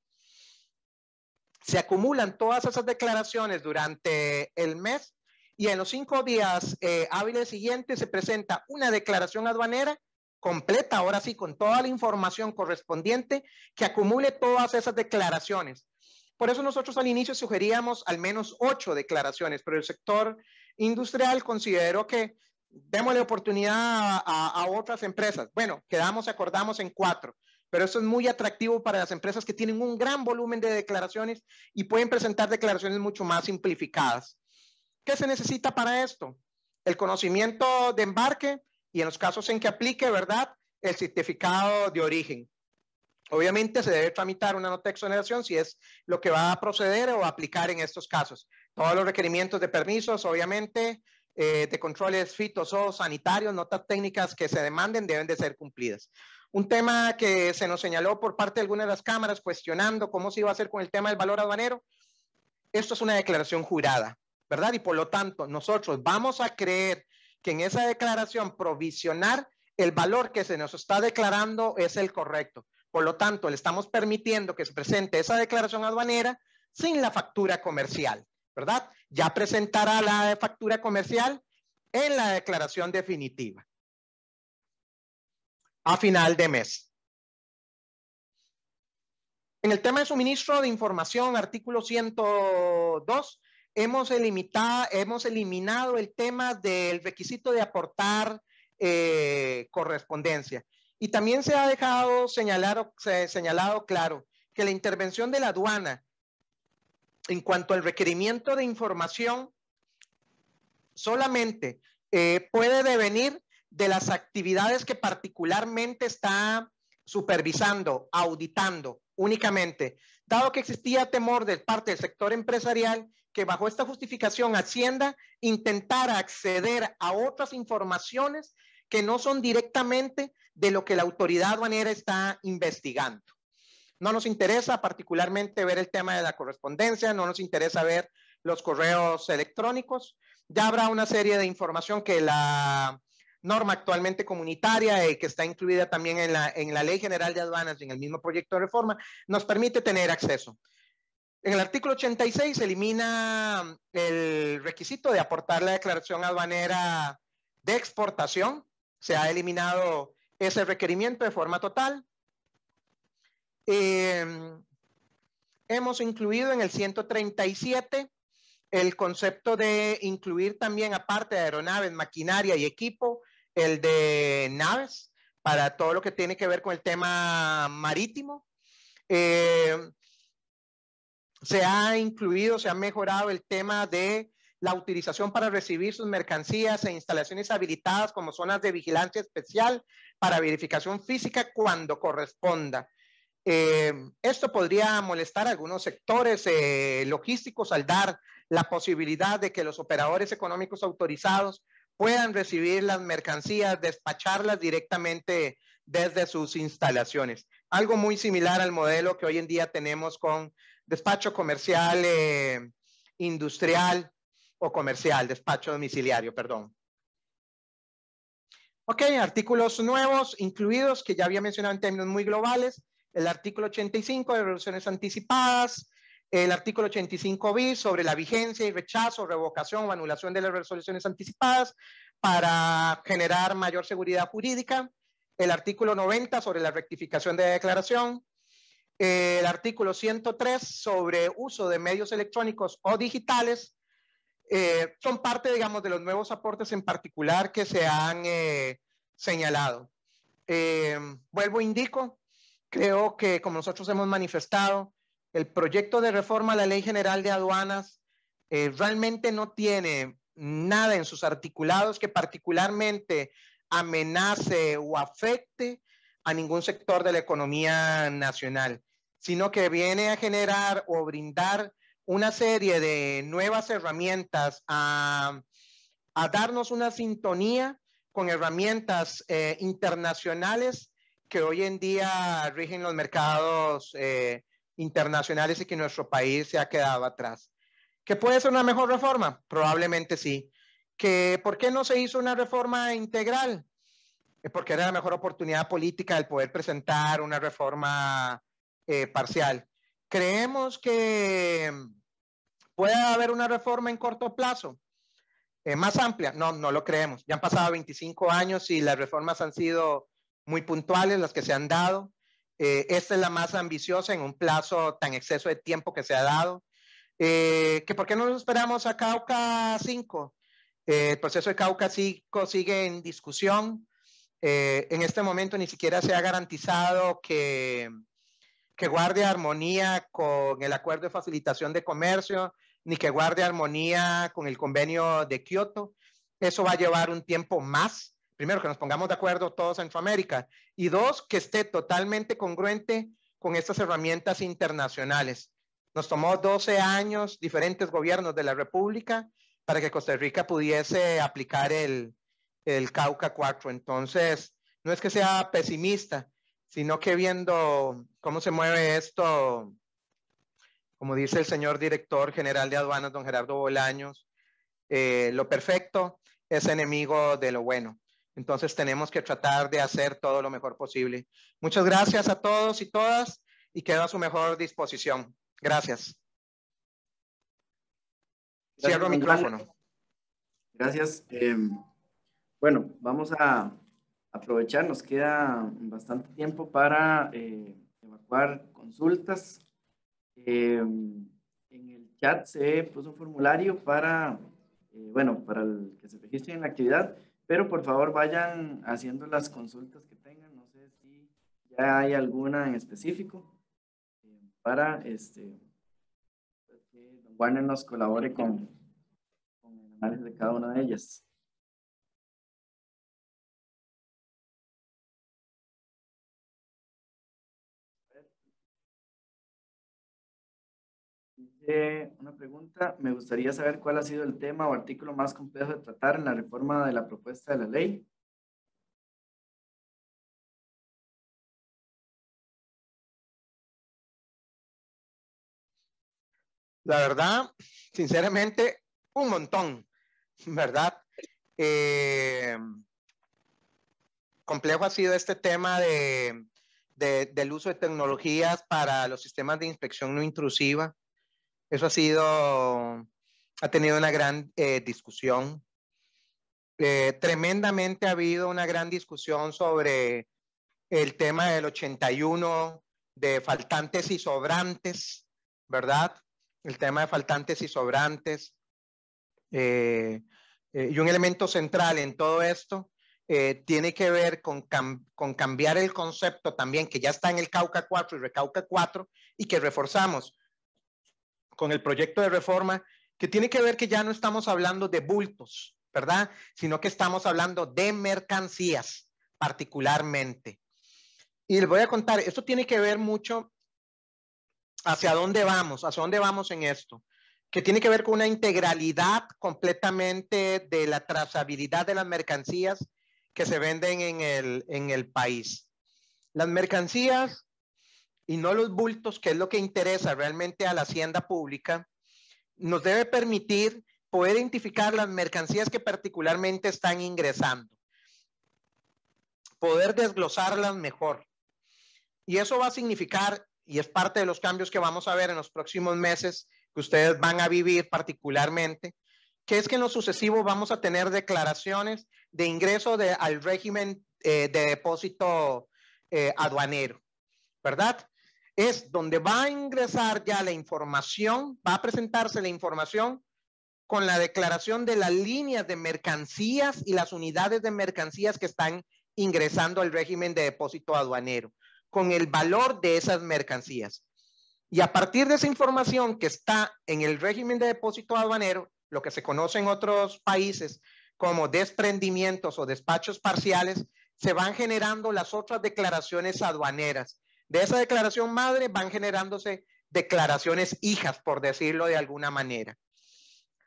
Se acumulan todas esas declaraciones durante el mes y en los cinco días eh, hábiles siguientes se presenta una declaración aduanera completa, ahora sí, con toda la información correspondiente que acumule todas esas declaraciones. Por eso nosotros al inicio sugeríamos al menos ocho declaraciones, pero el sector industrial consideró que démosle oportunidad a, otras empresas. Bueno, quedamos, acordamos en cuatro pero eso es muy atractivo para las empresas que tienen un gran volumen de declaraciones y pueden presentar declaraciones mucho más simplificadas. ¿Qué se necesita para esto? El conocimiento de embarque y en los casos en que aplique, ¿verdad? El certificado de origen. Obviamente se debe tramitar una nota de exoneración si es lo que va a proceder o aplicar en estos casos. Todos los requerimientos de permisos, obviamente, eh, de controles fitosanitarios, sanitarios, notas técnicas que se demanden deben de ser cumplidas. Un tema que se nos señaló por parte de algunas de las cámaras cuestionando cómo se iba a hacer con el tema del valor aduanero. Esto es una declaración jurada, ¿verdad? Y por lo tanto, nosotros vamos a creer que en esa declaración provisionar el valor que se nos está declarando es el correcto. Por lo tanto, le estamos permitiendo que se presente esa declaración aduanera sin la factura comercial, ¿verdad? Ya presentará la factura comercial en la declaración definitiva a final de mes. En el tema de suministro de información, artículo 102, hemos, hemos eliminado el tema del requisito de aportar eh, correspondencia. Y también se ha dejado señalar, señalado claro que la intervención de la aduana en cuanto al requerimiento de información solamente eh, puede devenir de las actividades que particularmente está supervisando, auditando únicamente, dado que existía temor de parte del sector empresarial que bajo esta justificación Hacienda intentara acceder a otras informaciones que no son directamente de lo que la autoridad aduanera está investigando. No nos interesa particularmente ver el tema de la correspondencia, no nos interesa ver los correos electrónicos. Ya habrá una serie de información que la norma actualmente comunitaria y que está incluida también en la, en la Ley General de Aduanas y en el mismo proyecto de reforma, nos permite tener acceso. En el artículo 86 se elimina mm, el requisito de aportar la declaración aduanera de exportación se ha eliminado ese requerimiento de forma total. Em, hemos incluido en el 137 el concepto de incluir también, aparte de aeronaves, maquinaria y equipo, el de naves para todo lo que tiene que ver con el tema marítimo. Em, se ha incluido, se ha mejorado el tema de la utilización para recibir sus mercancías e instalaciones habilitadas como zonas de vigilancia especial para verificación física cuando corresponda. Eh, esto podría molestar a algunos sectores eh, logísticos al dar la posibilidad de que los operadores económicos autorizados puedan recibir las mercancías, despacharlas directamente desde sus instalaciones. Algo muy similar al modelo que hoy en día tenemos con despacho comercial eh, industrial o comercial, despacho domiciliario, perdón. Ok, artículos nuevos incluidos que ya había mencionado en términos muy globales, el artículo 85 de resoluciones anticipadas, el artículo 85 bis sobre la vigencia y rechazo, revocación o anulación de las resoluciones anticipadas para generar mayor seguridad jurídica, el artículo 90 sobre la rectificación de declaración, el artículo 103 sobre uso de medios electrónicos o digitales, eh, son parte, digamos, de los nuevos aportes en particular que se han eh, señalado. Eh, vuelvo vuelvo, indico, creo que como nosotros hemos manifestado, el proyecto de reforma a la Ley General de Aduanas realmente no tiene nada en sus articulados que particularmente amenace o afecte a ningún sector de la economía nacional, sino que viene a generar o brindar una serie de nuevas herramientas a, darnos una sintonía con herramientas eh, internacionales que hoy en día rigen los mercados eh, internacionales y que nuestro país se ha quedado atrás. ¿Qué puede ser una mejor reforma? Probablemente sí. ¿Que por qué no se hizo una reforma integral? Eh, porque era la mejor oportunidad política el poder presentar una reforma parcial. Creemos que ¿Puede haber una reforma en corto plazo? ¿Más amplia? No, no lo creemos. Ya han pasado 25 años y las reformas han sido muy puntuales, las que se han dado. Eh, esta es la más ambiciosa en un plazo tan exceso de tiempo que se ha dado. Eh, ¿que ¿Por qué no nos esperamos a Cauca 5? Eh, el proceso de Cauca 5 sigue en discusión. en este momento ni siquiera se ha garantizado que, que guarde armonía con el acuerdo de facilitación de comercio ni que guarde armonía con el convenio de Kioto. Eso va a llevar un tiempo más. Primero, que nos pongamos de acuerdo todos en Centroamérica. Y dos, que esté totalmente congruente con estas herramientas internacionales. Nos tomó 12 años diferentes gobiernos de la República para que Costa Rica pudiese aplicar el, el Cauca 4. Entonces, no es que sea pesimista, sino que viendo cómo se mueve esto como dice el señor director general de aduanas, don Gerardo Bolaños, eh, lo perfecto es enemigo de lo bueno. Entonces tenemos que tratar de hacer todo lo mejor posible. Muchas gracias a todos y todas y quedo a su mejor disposición. Gracias. Cierro el micrófono. Gracias. Em, bueno, vamos a aprovechar, nos queda bastante tiempo para eh, evacuar consultas. Eh, en el chat se puso un formulario para, eh, bueno, para el que se registren en la actividad, pero por favor vayan haciendo las consultas que tengan. No sé si ya hay alguna en específico eh, para este, pues, que Don Warner nos colabore con, con el análisis de cada una de ellas. Eh, una pregunta. Me gustaría saber cuál ha sido el tema o artículo más complejo de tratar en la reforma de la propuesta de la ley. La verdad, sinceramente, un montón, ¿verdad? Eh, complejo ha sido este tema del uso de tecnologías para los sistemas de inspección no intrusiva. Eso ha sido, ha tenido una gran eh, discusión. Eh, tremendamente ha habido una gran discusión sobre el tema del 81 de faltantes y sobrantes, ¿verdad? El tema de faltantes y sobrantes. Eh, y un elemento central en todo esto tiene que ver con, con, cambiar el concepto también que ya está en el Cauca 4 y Recauca 4 y que reforzamos con el proyecto de reforma, que tiene que ver que ya no estamos hablando de bultos, ¿verdad? Sino que estamos hablando de mercancías particularmente. Y les voy a contar, esto tiene que ver mucho hacia dónde vamos, hacia dónde vamos en esto, que tiene que ver con una integralidad completamente de la trazabilidad de las mercancías que se venden en el, en el país. Las mercancías y no los bultos, que es lo que interesa realmente a la hacienda pública, nos debe permitir poder identificar las mercancías que particularmente están ingresando, poder desglosarlas mejor. Y eso va a significar, y es parte de los cambios que vamos a ver en los próximos meses, que ustedes van a vivir particularmente, que es que en lo sucesivo vamos a tener declaraciones de ingreso al régimen eh, de depósito eh, aduanero, ¿verdad? es donde va a ingresar ya la información, va a presentarse la información con la declaración de las líneas de mercancías y las unidades de mercancías que están ingresando al régimen de depósito aduanero, con el valor de esas mercancías. Y a partir de esa información que está en el régimen de depósito aduanero, lo que se conoce en otros países como desprendimientos o despachos parciales, se van generando las otras declaraciones aduaneras de esa declaración madre van generándose declaraciones hijas, por decirlo de alguna manera.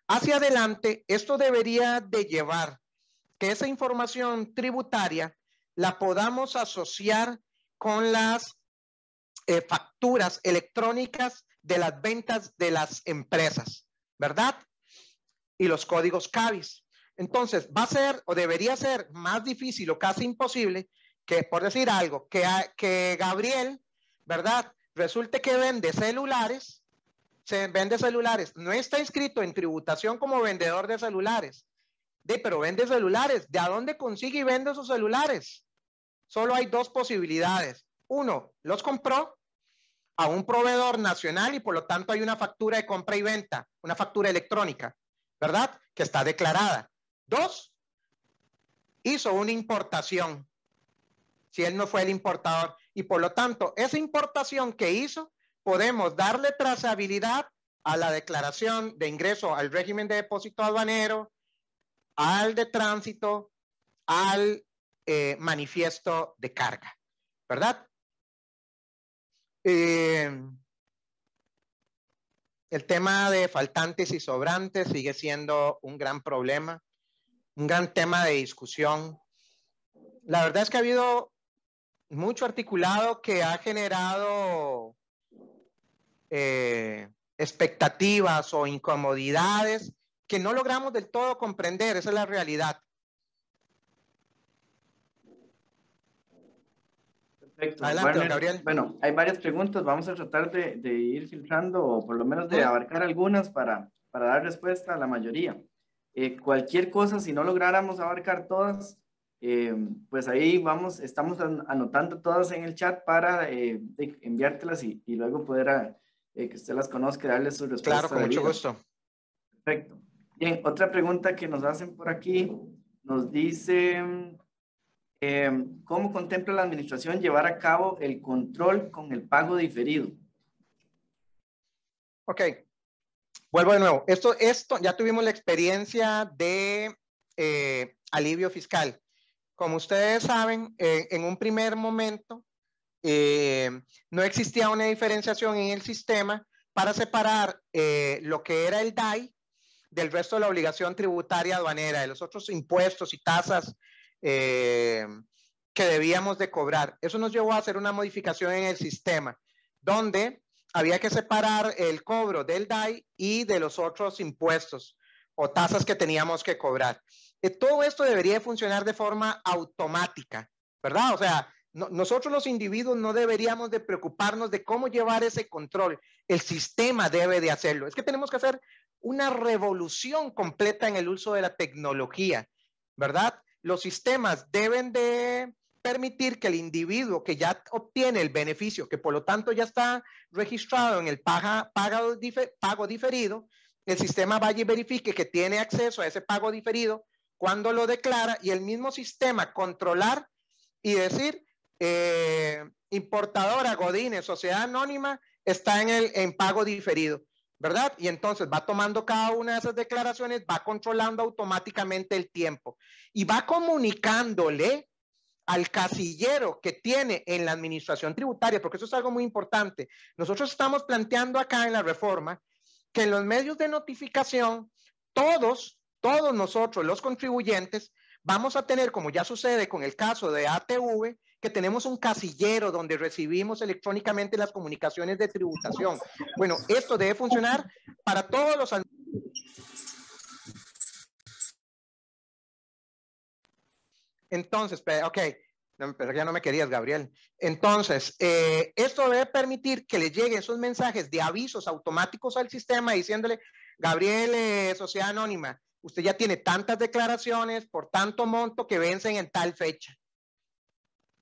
Hacia adelante, esto debería de llevar que esa información tributaria la podamos asociar con las eh, facturas electrónicas de las ventas de las empresas, ¿verdad? Y los códigos CABIS. Entonces, va a ser o debería ser más difícil o casi imposible que por decir algo, que, que Gabriel, ¿verdad? Resulte que vende celulares, se vende celulares, no está inscrito en tributación como vendedor de celulares, de, pero vende celulares, ¿de dónde consigue y vende esos celulares? Solo hay dos posibilidades. Uno, los compró a un proveedor nacional y por lo tanto hay una factura de compra y venta, una factura electrónica, ¿verdad? Que está declarada. Dos, hizo una importación si él no fue el importador. Y por lo tanto, esa importación que hizo, podemos darle trazabilidad a la declaración de ingreso al régimen de depósito aduanero, al de tránsito, al eh, manifiesto de carga, ¿verdad? Eh, el tema de faltantes y sobrantes sigue siendo un gran problema, un gran tema de discusión. La verdad es que ha habido mucho articulado que ha generado eh, expectativas o incomodidades que no logramos del todo comprender. Esa es la realidad. Perfecto. Adelante, Gabriel. Bueno, hay varias preguntas. Vamos a tratar de, ir filtrando o por lo menos de abarcar algunas para, para dar respuesta a la mayoría. Eh, cualquier cosa, si no lográramos abarcar todas, eh, pues ahí vamos, estamos anotando todas en el chat para eh, enviártelas y, luego poder ah, eh, que usted las conozca y darle sus respuestas. Claro, con mucho gusto. Perfecto. Bien, otra pregunta que nos hacen por aquí, nos dice, em, ¿cómo contempla la administración llevar a cabo el control con el pago diferido? Ok, vuelvo de nuevo. Esto, esto, ya tuvimos la experiencia de alivio fiscal como ustedes saben, eh, en un primer momento eh, no existía una diferenciación en el sistema para separar eh, lo que era el DAI del resto de la obligación tributaria aduanera, de los otros impuestos y tasas que debíamos de cobrar. Eso nos llevó a hacer una modificación en el sistema, donde había que separar el cobro del DAI y de los otros impuestos o tasas que teníamos que cobrar. Eh, todo esto debería funcionar de forma automática, ¿verdad? O sea, nosotros los individuos no deberíamos de preocuparnos de cómo llevar ese control. El sistema debe de hacerlo. Es que tenemos que hacer una revolución completa en el uso de la tecnología, ¿verdad? Los sistemas deben de permitir que el individuo que ya obtiene el beneficio, que por lo tanto ya está registrado en el pago diferido, el sistema vaya y verifique que tiene acceso a ese pago diferido cuando lo declara y el mismo sistema controlar y decir, eh, importadora godine, sociedad anónima, está en, el, en pago diferido, ¿verdad? Y entonces va tomando cada una de esas declaraciones, va controlando automáticamente el tiempo y va comunicándole al casillero que tiene en la administración tributaria, porque eso es algo muy importante. Nosotros estamos planteando acá en la reforma que en los medios de notificación, todos, todos nosotros, los contribuyentes, vamos a tener, como ya sucede con el caso de ATV, que tenemos un casillero donde recibimos electrónicamente las comunicaciones de tributación. Bueno, esto debe funcionar para todos los... Entonces, ok, pero ya no me querías, Gabriel. Entonces, eh, esto debe permitir que le lleguen esos mensajes de avisos automáticos al sistema diciéndole, Gabriel, eh, sociedad anónima, usted ya tiene tantas declaraciones por tanto monto que vencen en tal fecha.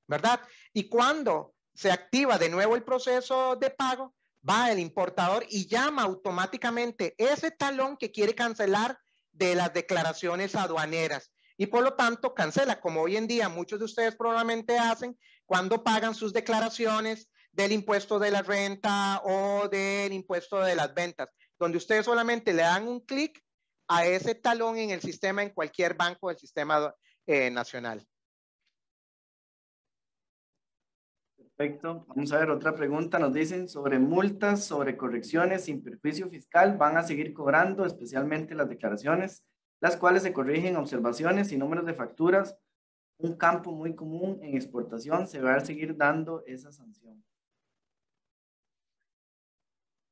¿Verdad? Y cuando se activa de nuevo el proceso de pago, va el importador y llama automáticamente ese talón que quiere cancelar de las declaraciones aduaneras y por lo tanto cancela, como hoy en día muchos de ustedes probablemente hacen cuando pagan sus declaraciones del impuesto de la renta o del impuesto de las ventas, donde ustedes solamente le dan un clic a ese talón en el sistema, en cualquier banco del sistema eh, nacional. Perfecto. Vamos a ver otra pregunta. Nos dicen sobre multas, sobre correcciones sin perjuicio fiscal. ¿Van a seguir cobrando, especialmente las declaraciones? las cuales se corrigen observaciones y números de facturas. Un campo muy común en exportación se va a seguir dando esa sanción.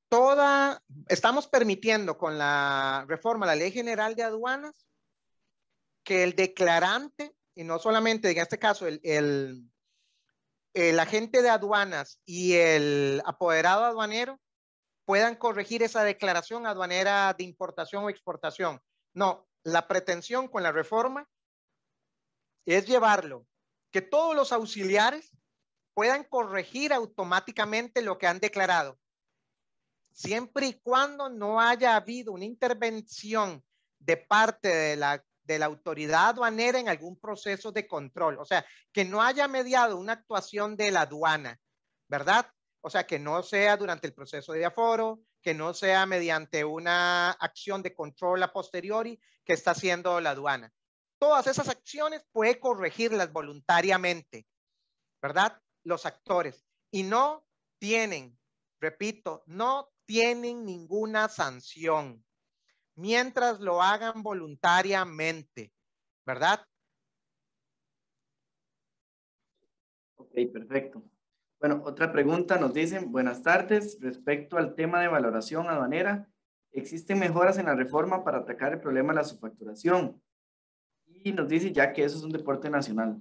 Toda, estamos permitiendo con la reforma a la Ley General de Aduanas que el declarante, y no solamente en este caso el, el, el agente de aduanas y el apoderado aduanero, puedan corregir esa declaración aduanera de importación o exportación. No, la pretensión con la reforma es llevarlo, que todos los auxiliares puedan corregir automáticamente lo que han declarado, siempre y cuando no haya habido una intervención de parte de la, autoridad aduanera en algún proceso de control, o sea, que no haya mediado una actuación de la aduana, ¿verdad? O sea, que no sea durante el proceso de aforo, que no sea mediante una acción de control a posteriori que está haciendo la aduana. Todas esas acciones puede corregirlas voluntariamente, ¿verdad? Los actores. Y no tienen, repito, no tienen ninguna sanción mientras lo hagan voluntariamente, ¿verdad? Ok, perfecto. Bueno, otra pregunta nos dicen, buenas tardes, respecto al tema de valoración aduanera, ¿existen mejoras en la reforma para atacar el problema de la subfacturación? Y nos dice ya que eso es un deporte nacional.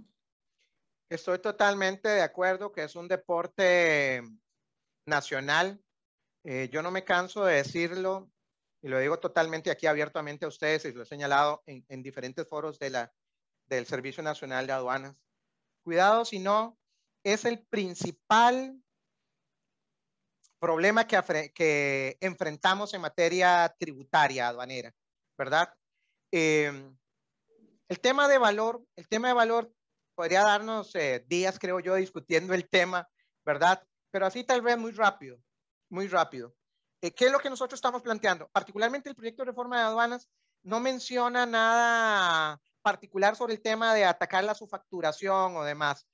Estoy totalmente de acuerdo que es un deporte nacional. Eh, yo no me canso de decirlo y lo digo totalmente aquí abiertamente a ustedes y lo he señalado en, en diferentes foros de la, del Servicio Nacional de Aduanas. Cuidado si no es el principal problema que, enfrentamos en materia tributaria aduanera, ¿verdad? Em, el tema de valor, el tema de valor podría darnos eh, días, creo yo, discutiendo el tema, ¿verdad? Pero así tal vez muy rápido, muy rápido. Eh, ¿Qué es lo que nosotros estamos planteando? Particularmente el proyecto de reforma de aduanas no menciona nada particular sobre el tema de atacar la subfacturación o demás.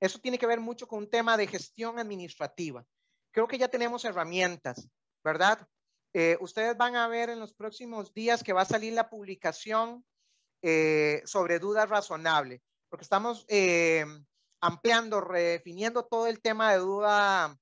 Eso tiene que ver mucho con un tema de gestión administrativa. Creo que ya tenemos herramientas, ¿verdad? Eh, ustedes van a ver en los próximos días que va a salir la publicación eh, sobre duda razonable, porque estamos eh, ampliando, redefiniendo todo el tema de duda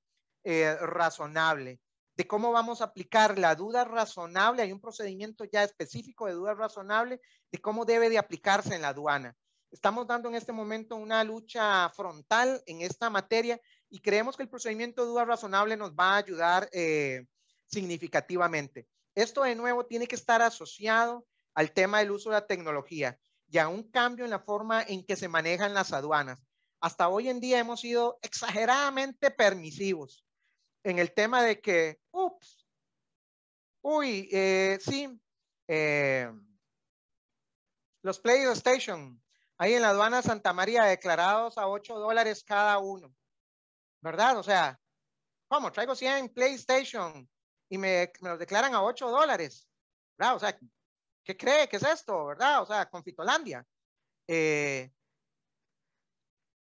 razonable, de cómo vamos a aplicar la duda razonable. Hay un procedimiento ya específico de duda razonable, de cómo debe de aplicarse en la aduana. Estamos dando en este momento una lucha frontal en esta materia y creemos que el procedimiento de duda razonable nos va a ayudar eh, significativamente. Esto de nuevo tiene que estar asociado al tema del uso de la tecnología y a un cambio en la forma en que se manejan las aduanas. Hasta hoy en día hemos sido exageradamente permisivos en el tema de que, ups, uy, eh, sí, eh, los PlayStation ahí en la aduana Santa María declarados a 8 dólares cada uno. ¿Verdad? O sea, ¿cómo? Traigo 100 PlayStation y me, los declaran a 8 dólares. ¿Verdad? O sea, ¿qué cree que es esto? ¿Verdad? O sea, con Fitolandia eh,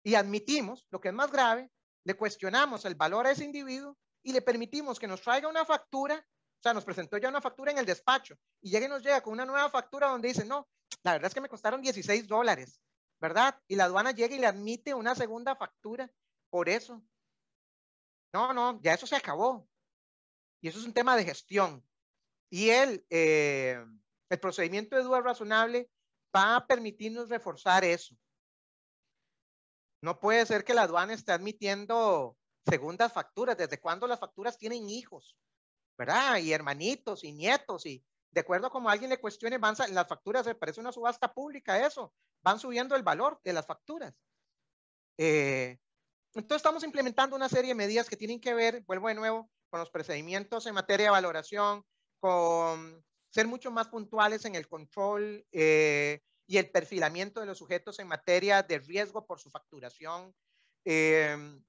y admitimos, lo que es más grave, le cuestionamos el valor a ese individuo y le permitimos que nos traiga una factura, o sea, nos presentó ya una factura en el despacho y llega y nos llega con una nueva factura donde dice, no, la verdad es que me costaron 16 dólares, ¿verdad? Y la aduana llega y le admite una segunda factura por eso. No, no, ya eso se acabó. Y eso es un tema de gestión. Y el, eh, el procedimiento de duda razonable va a permitirnos reforzar eso. No puede ser que la aduana esté admitiendo segundas facturas. ¿Desde cuándo las facturas tienen hijos? ¿Verdad? Y hermanitos y nietos y de acuerdo a como alguien le cuestione, van las facturas, se parece una subasta pública eso, van subiendo el valor de las facturas. Eh, entonces estamos implementando una serie de medidas que tienen que ver, vuelvo de nuevo, con los procedimientos en materia de valoración, con ser mucho más puntuales en el control eh, y el perfilamiento de los sujetos en materia de riesgo por su facturación. Eh,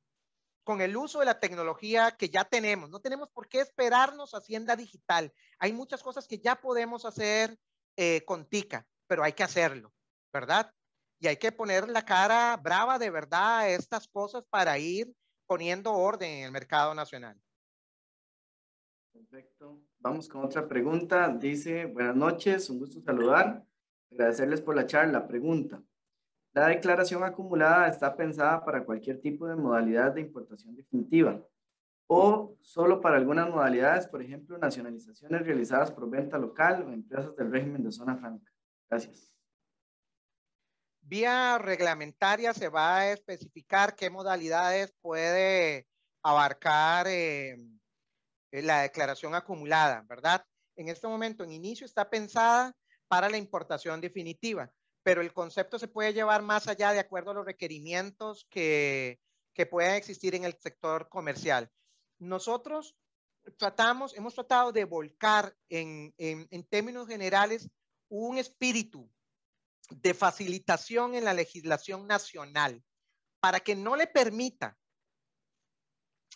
con el uso de la tecnología que ya tenemos. No tenemos por qué esperarnos Hacienda Digital. Hay muchas cosas que ya podemos hacer eh, con TICA, pero hay que hacerlo, ¿verdad? Y hay que poner la cara brava de verdad a estas cosas para ir poniendo orden en el mercado nacional. Perfecto. Vamos con otra pregunta. Dice, buenas noches, un gusto saludar. Agradecerles por la charla. Pregunta, la declaración acumulada está pensada para cualquier tipo de modalidad de importación definitiva o solo para algunas modalidades, por ejemplo, nacionalizaciones realizadas por venta local o empresas del régimen de zona franca. Gracias. Vía reglamentaria se va a especificar qué modalidades puede abarcar eh, eh, la declaración acumulada, ¿verdad? En este momento, en inicio, está pensada para la importación definitiva pero el concepto se puede llevar más allá de acuerdo a los requerimientos que, que puedan existir en el sector comercial. Nosotros tratamos, hemos tratado de volcar en, en términos generales un espíritu de facilitación en la legislación nacional para que no le permita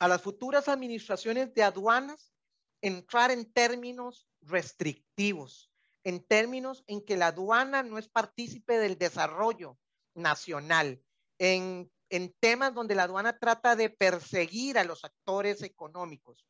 a las futuras administraciones de aduanas entrar en términos restrictivos en términos en que la aduana no es partícipe del desarrollo nacional, en, temas donde la aduana trata de perseguir a los actores económicos.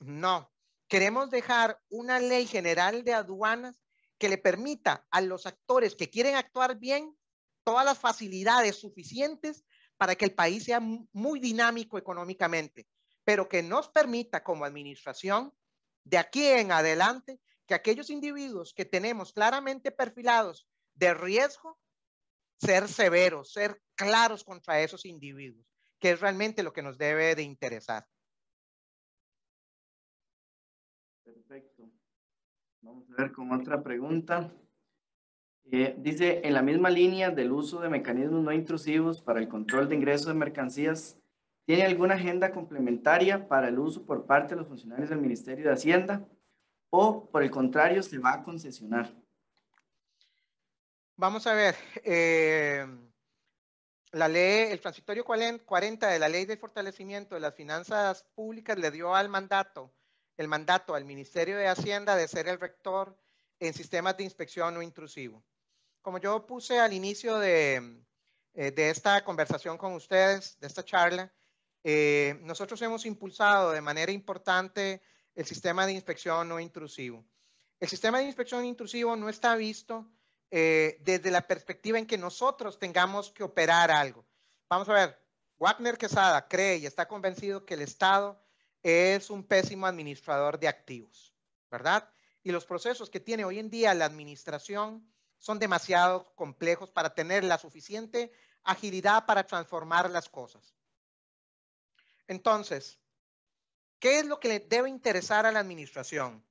No, queremos dejar una ley general de aduanas que le permita a los actores que quieren actuar bien todas las facilidades suficientes para que el país sea muy dinámico económicamente, pero que nos permita como administración, de aquí en adelante, que aquellos individuos que tenemos claramente perfilados de riesgo, ser severos, ser claros contra esos individuos, que es realmente lo que nos debe de interesar. Perfecto. Vamos a ver con otra pregunta. Eh, dice, en la misma línea del uso de mecanismos no intrusivos para el control de ingresos de mercancías, ¿tiene alguna agenda complementaria para el uso por parte de los funcionarios del Ministerio de Hacienda? o por el contrario se va a concesionar? Vamos a ver, eh, la ley, el transitorio 40 de la ley de fortalecimiento de las finanzas públicas le dio al mandato, el mandato al Ministerio de Hacienda de ser el rector en sistemas de inspección no intrusivo. Como yo puse al inicio de, eh, de esta conversación con ustedes, de esta charla, eh, nosotros hemos impulsado de manera importante el sistema de inspección no intrusivo. El sistema de inspección intrusivo no está visto eh, desde la perspectiva en que nosotros tengamos que operar algo. Vamos a ver, Wagner Quesada cree y está convencido que el Estado es un pésimo administrador de activos, ¿verdad? Y los procesos que tiene hoy en día la administración son demasiado complejos para tener la suficiente agilidad para transformar las cosas. Entonces, ¿Qué es lo que le debe interesar a la administración?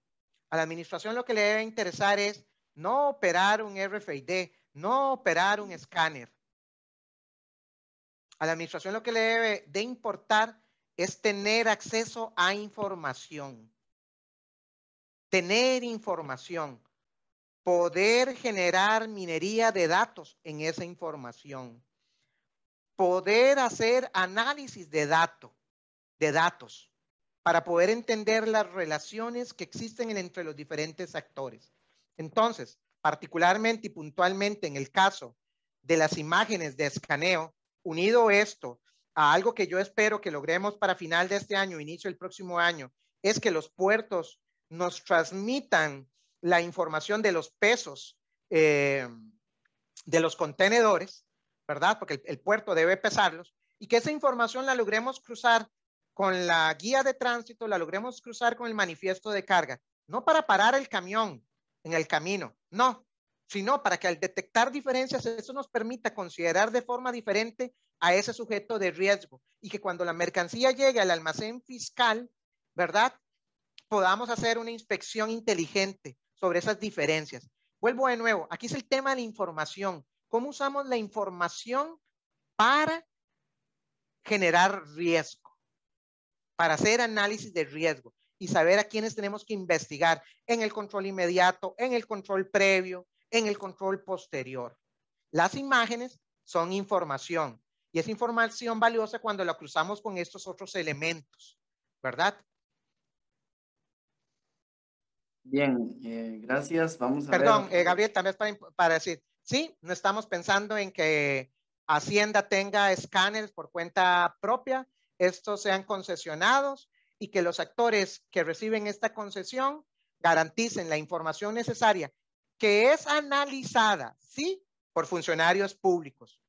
A la administración lo que le debe interesar es no operar un RFID, no operar un escáner. A la administración lo que le debe de importar es tener acceso a información. Tener información. Poder generar minería de datos en esa información. Poder hacer análisis de, dato, de datos para poder entender las relaciones que existen entre los diferentes actores. Entonces, particularmente y puntualmente en el caso de las imágenes de escaneo, unido esto a algo que yo espero que logremos para final de este año, inicio del próximo año, es que los puertos nos transmitan la información de los pesos eh, de los contenedores, ¿verdad? Porque el puerto debe pesarlos y que esa información la logremos cruzar con la guía de tránsito la logremos cruzar con el manifiesto de carga, no para parar el camión en el camino, no, sino para que al detectar diferencias eso nos permita considerar de forma diferente a ese sujeto de riesgo y que cuando la mercancía llegue al almacén fiscal, ¿verdad? Podamos hacer una inspección inteligente sobre esas diferencias. Vuelvo de nuevo, aquí es el tema de la información. ¿Cómo usamos la información para generar riesgo? para hacer análisis de riesgo y saber a quiénes tenemos que investigar en el control inmediato, en el control previo, en el control posterior. Las imágenes son información y es información valiosa cuando la cruzamos con estos otros elementos, ¿verdad? Bien, eh, gracias. Vamos a Perdón, eh, Gabriel, también para, para decir, sí, no estamos pensando en que Hacienda tenga escáneres por cuenta propia, estos sean concesionados y que los actores que reciben esta concesión garanticen la información necesaria que es analizada, sí, por funcionarios públicos.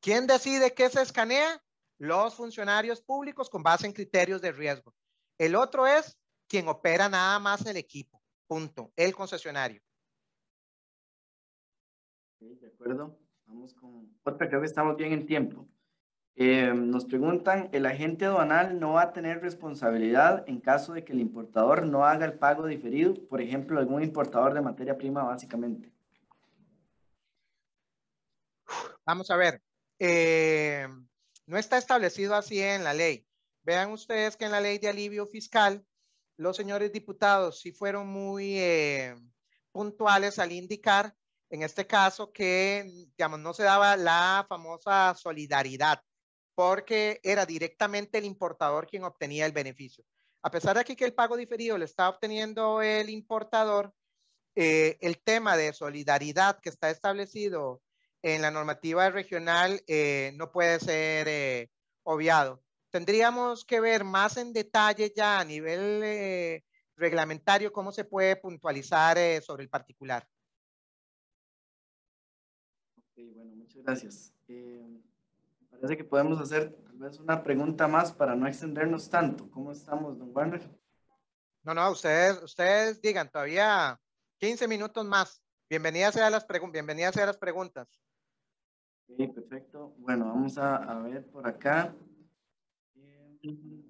¿Quién decide qué se escanea? Los funcionarios públicos con base en criterios de riesgo. El otro es quien opera nada más el equipo, punto, el concesionario. de acuerdo, vamos con Porque estamos bien en tiempo. Eh, nos preguntan, ¿el agente aduanal no va a tener responsabilidad en caso de que el importador no haga el pago diferido? Por ejemplo, algún importador de materia prima, básicamente. Vamos a ver. Eh, no está establecido así en la ley. Vean ustedes que en la ley de alivio fiscal, los señores diputados sí fueron muy eh, puntuales al indicar, en este caso, que digamos, no se daba la famosa solidaridad porque era directamente el importador quien obtenía el beneficio. A pesar de aquí que el pago diferido lo está obteniendo el importador, eh, el tema de solidaridad que está establecido en la normativa regional eh, no puede ser eh, obviado. Tendríamos que ver más en detalle ya a nivel reglamentario cómo se puede puntualizar sobre el particular. Ok, bueno, muchas gracias. Parece que podemos hacer tal vez una pregunta más para no extendernos tanto. ¿Cómo estamos, don Warner? No, no, ustedes, ustedes digan todavía 15 minutos más. Bienvenidas a las, las preguntas. Sí, perfecto. Bueno, vamos a, ver por acá. Em,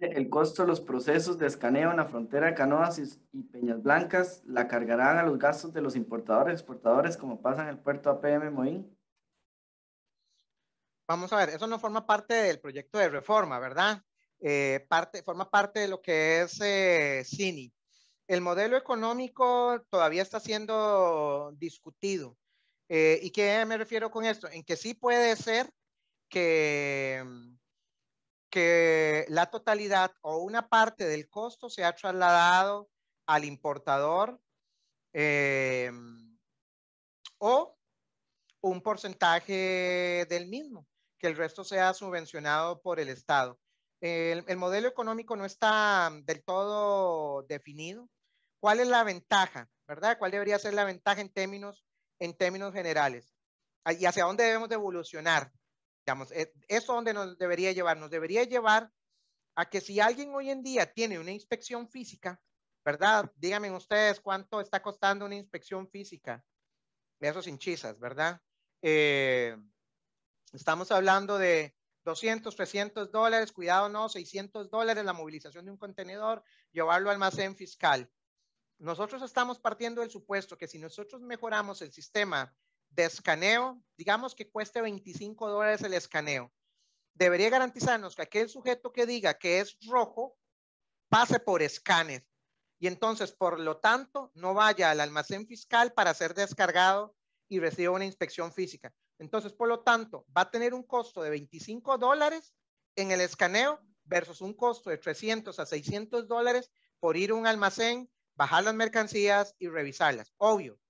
el costo de los procesos de escaneo en la frontera de Canoas y, Peñas Blancas la cargarán a los gastos de los importadores, exportadores, como pasa en el puerto APM Moín? Vamos a ver, eso no forma parte del proyecto de reforma, ¿verdad? Eh, parte, forma parte de lo que es eh, CINI. El modelo económico todavía está siendo discutido. Eh, ¿Y qué me refiero con esto? En que sí puede ser que, mm, que la totalidad o una parte del costo se ha trasladado al importador em, o un porcentaje del mismo, que el resto sea subvencionado por el Estado. El, modelo económico no está mm, del todo definido. ¿Cuál es la ventaja? ¿Verdad? ¿Cuál debería ser la ventaja en términos, en términos generales? Ah, ¿Y hacia dónde debemos de evolucionar? Digamos, eh, eso donde nos debería llevar, nos debería llevar a que si alguien hoy en día tiene una inspección física, ¿verdad? Díganme ustedes cuánto está costando una inspección física. Eso sin chisas, ¿verdad? Eh, estamos hablando de 200, 300 dólares, cuidado no, 600 dólares la movilización de un contenedor, llevarlo al almacén fiscal. Nosotros estamos partiendo del supuesto que si nosotros mejoramos el sistema de escaneo, digamos que cueste 25 dólares el escaneo, debería garantizarnos que aquel sujeto que diga que es rojo pase por escáner y entonces, por lo tanto, no vaya al almacén fiscal para ser descargado y reciba una inspección física. Entonces, por lo tanto, va a tener un costo de 25 dólares en el escaneo versus un costo de 300 a 600 dólares por ir a un almacén, bajar las mercancías y revisarlas. Obvio,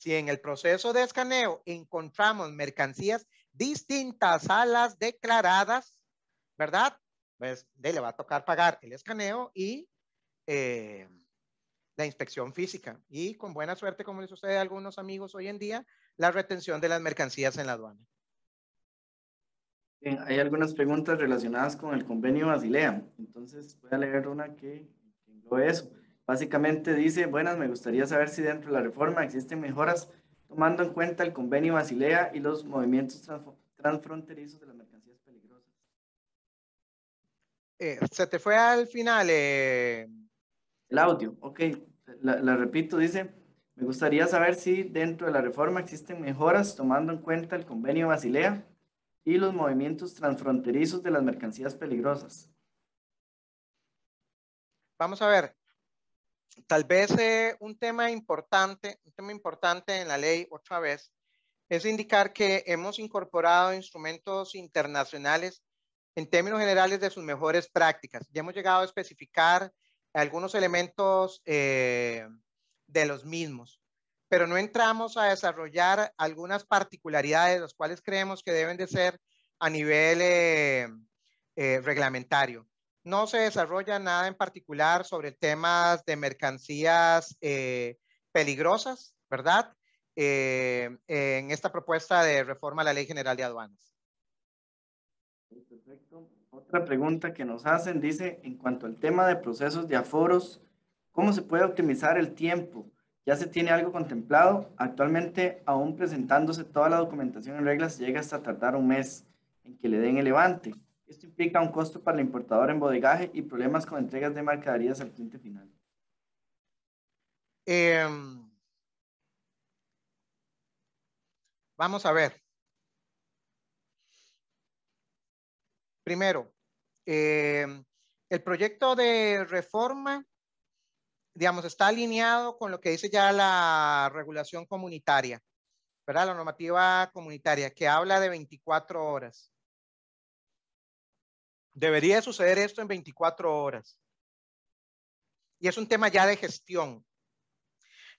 si en el proceso de escaneo encontramos mercancías distintas a las declaradas, ¿verdad? Pues le va a tocar pagar el escaneo y eh, la inspección física. Y con buena suerte, como les sucede a algunos amigos hoy en día, la retención de las mercancías en la aduana. hay algunas preguntas relacionadas con el convenio Basilea. Entonces, voy a leer una que englobe eso. Básicamente dice, buenas, me gustaría saber si dentro de la reforma existen mejoras tomando en cuenta el convenio Basilea y los movimientos transfronterizos de las mercancías peligrosas. Eh, se te fue al final. Eh. El audio, ok. la repito, dice, me gustaría saber si dentro de la reforma existen mejoras tomando en cuenta el convenio Basilea y los movimientos transfronterizos de las mercancías peligrosas. Vamos a ver, tal vez eh, un tema importante, un tema importante en la ley otra vez, es indicar que hemos incorporado instrumentos internacionales en términos generales de sus mejores prácticas. Ya hemos llegado a especificar algunos elementos eh, de los mismos, pero no entramos a desarrollar algunas particularidades, las cuales creemos que deben de ser a nivel eh, reglamentario. No se desarrolla nada en particular sobre temas de mercancías eh, peligrosas, ¿verdad? Eh, en esta propuesta de reforma a la Ley General de Aduanas. Perfecto. Otra pregunta que nos hacen dice, en cuanto al tema de procesos de aforos, ¿cómo se puede optimizar el tiempo? ¿Ya se tiene algo contemplado? Actualmente, aún presentándose toda la documentación en reglas, llega hasta tardar un mes en que le den el levante. Esto implica un costo para el importador en bodegaje y problemas con entregas de mercaderías al cliente final. Em, vamos a ver. Primero, em, el proyecto de reforma, digamos, está alineado con lo que dice ya la regulación comunitaria, ¿verdad? La normativa comunitaria, que habla de 24 horas. Debería suceder esto en 24 horas. Y es un tema ya de gestión.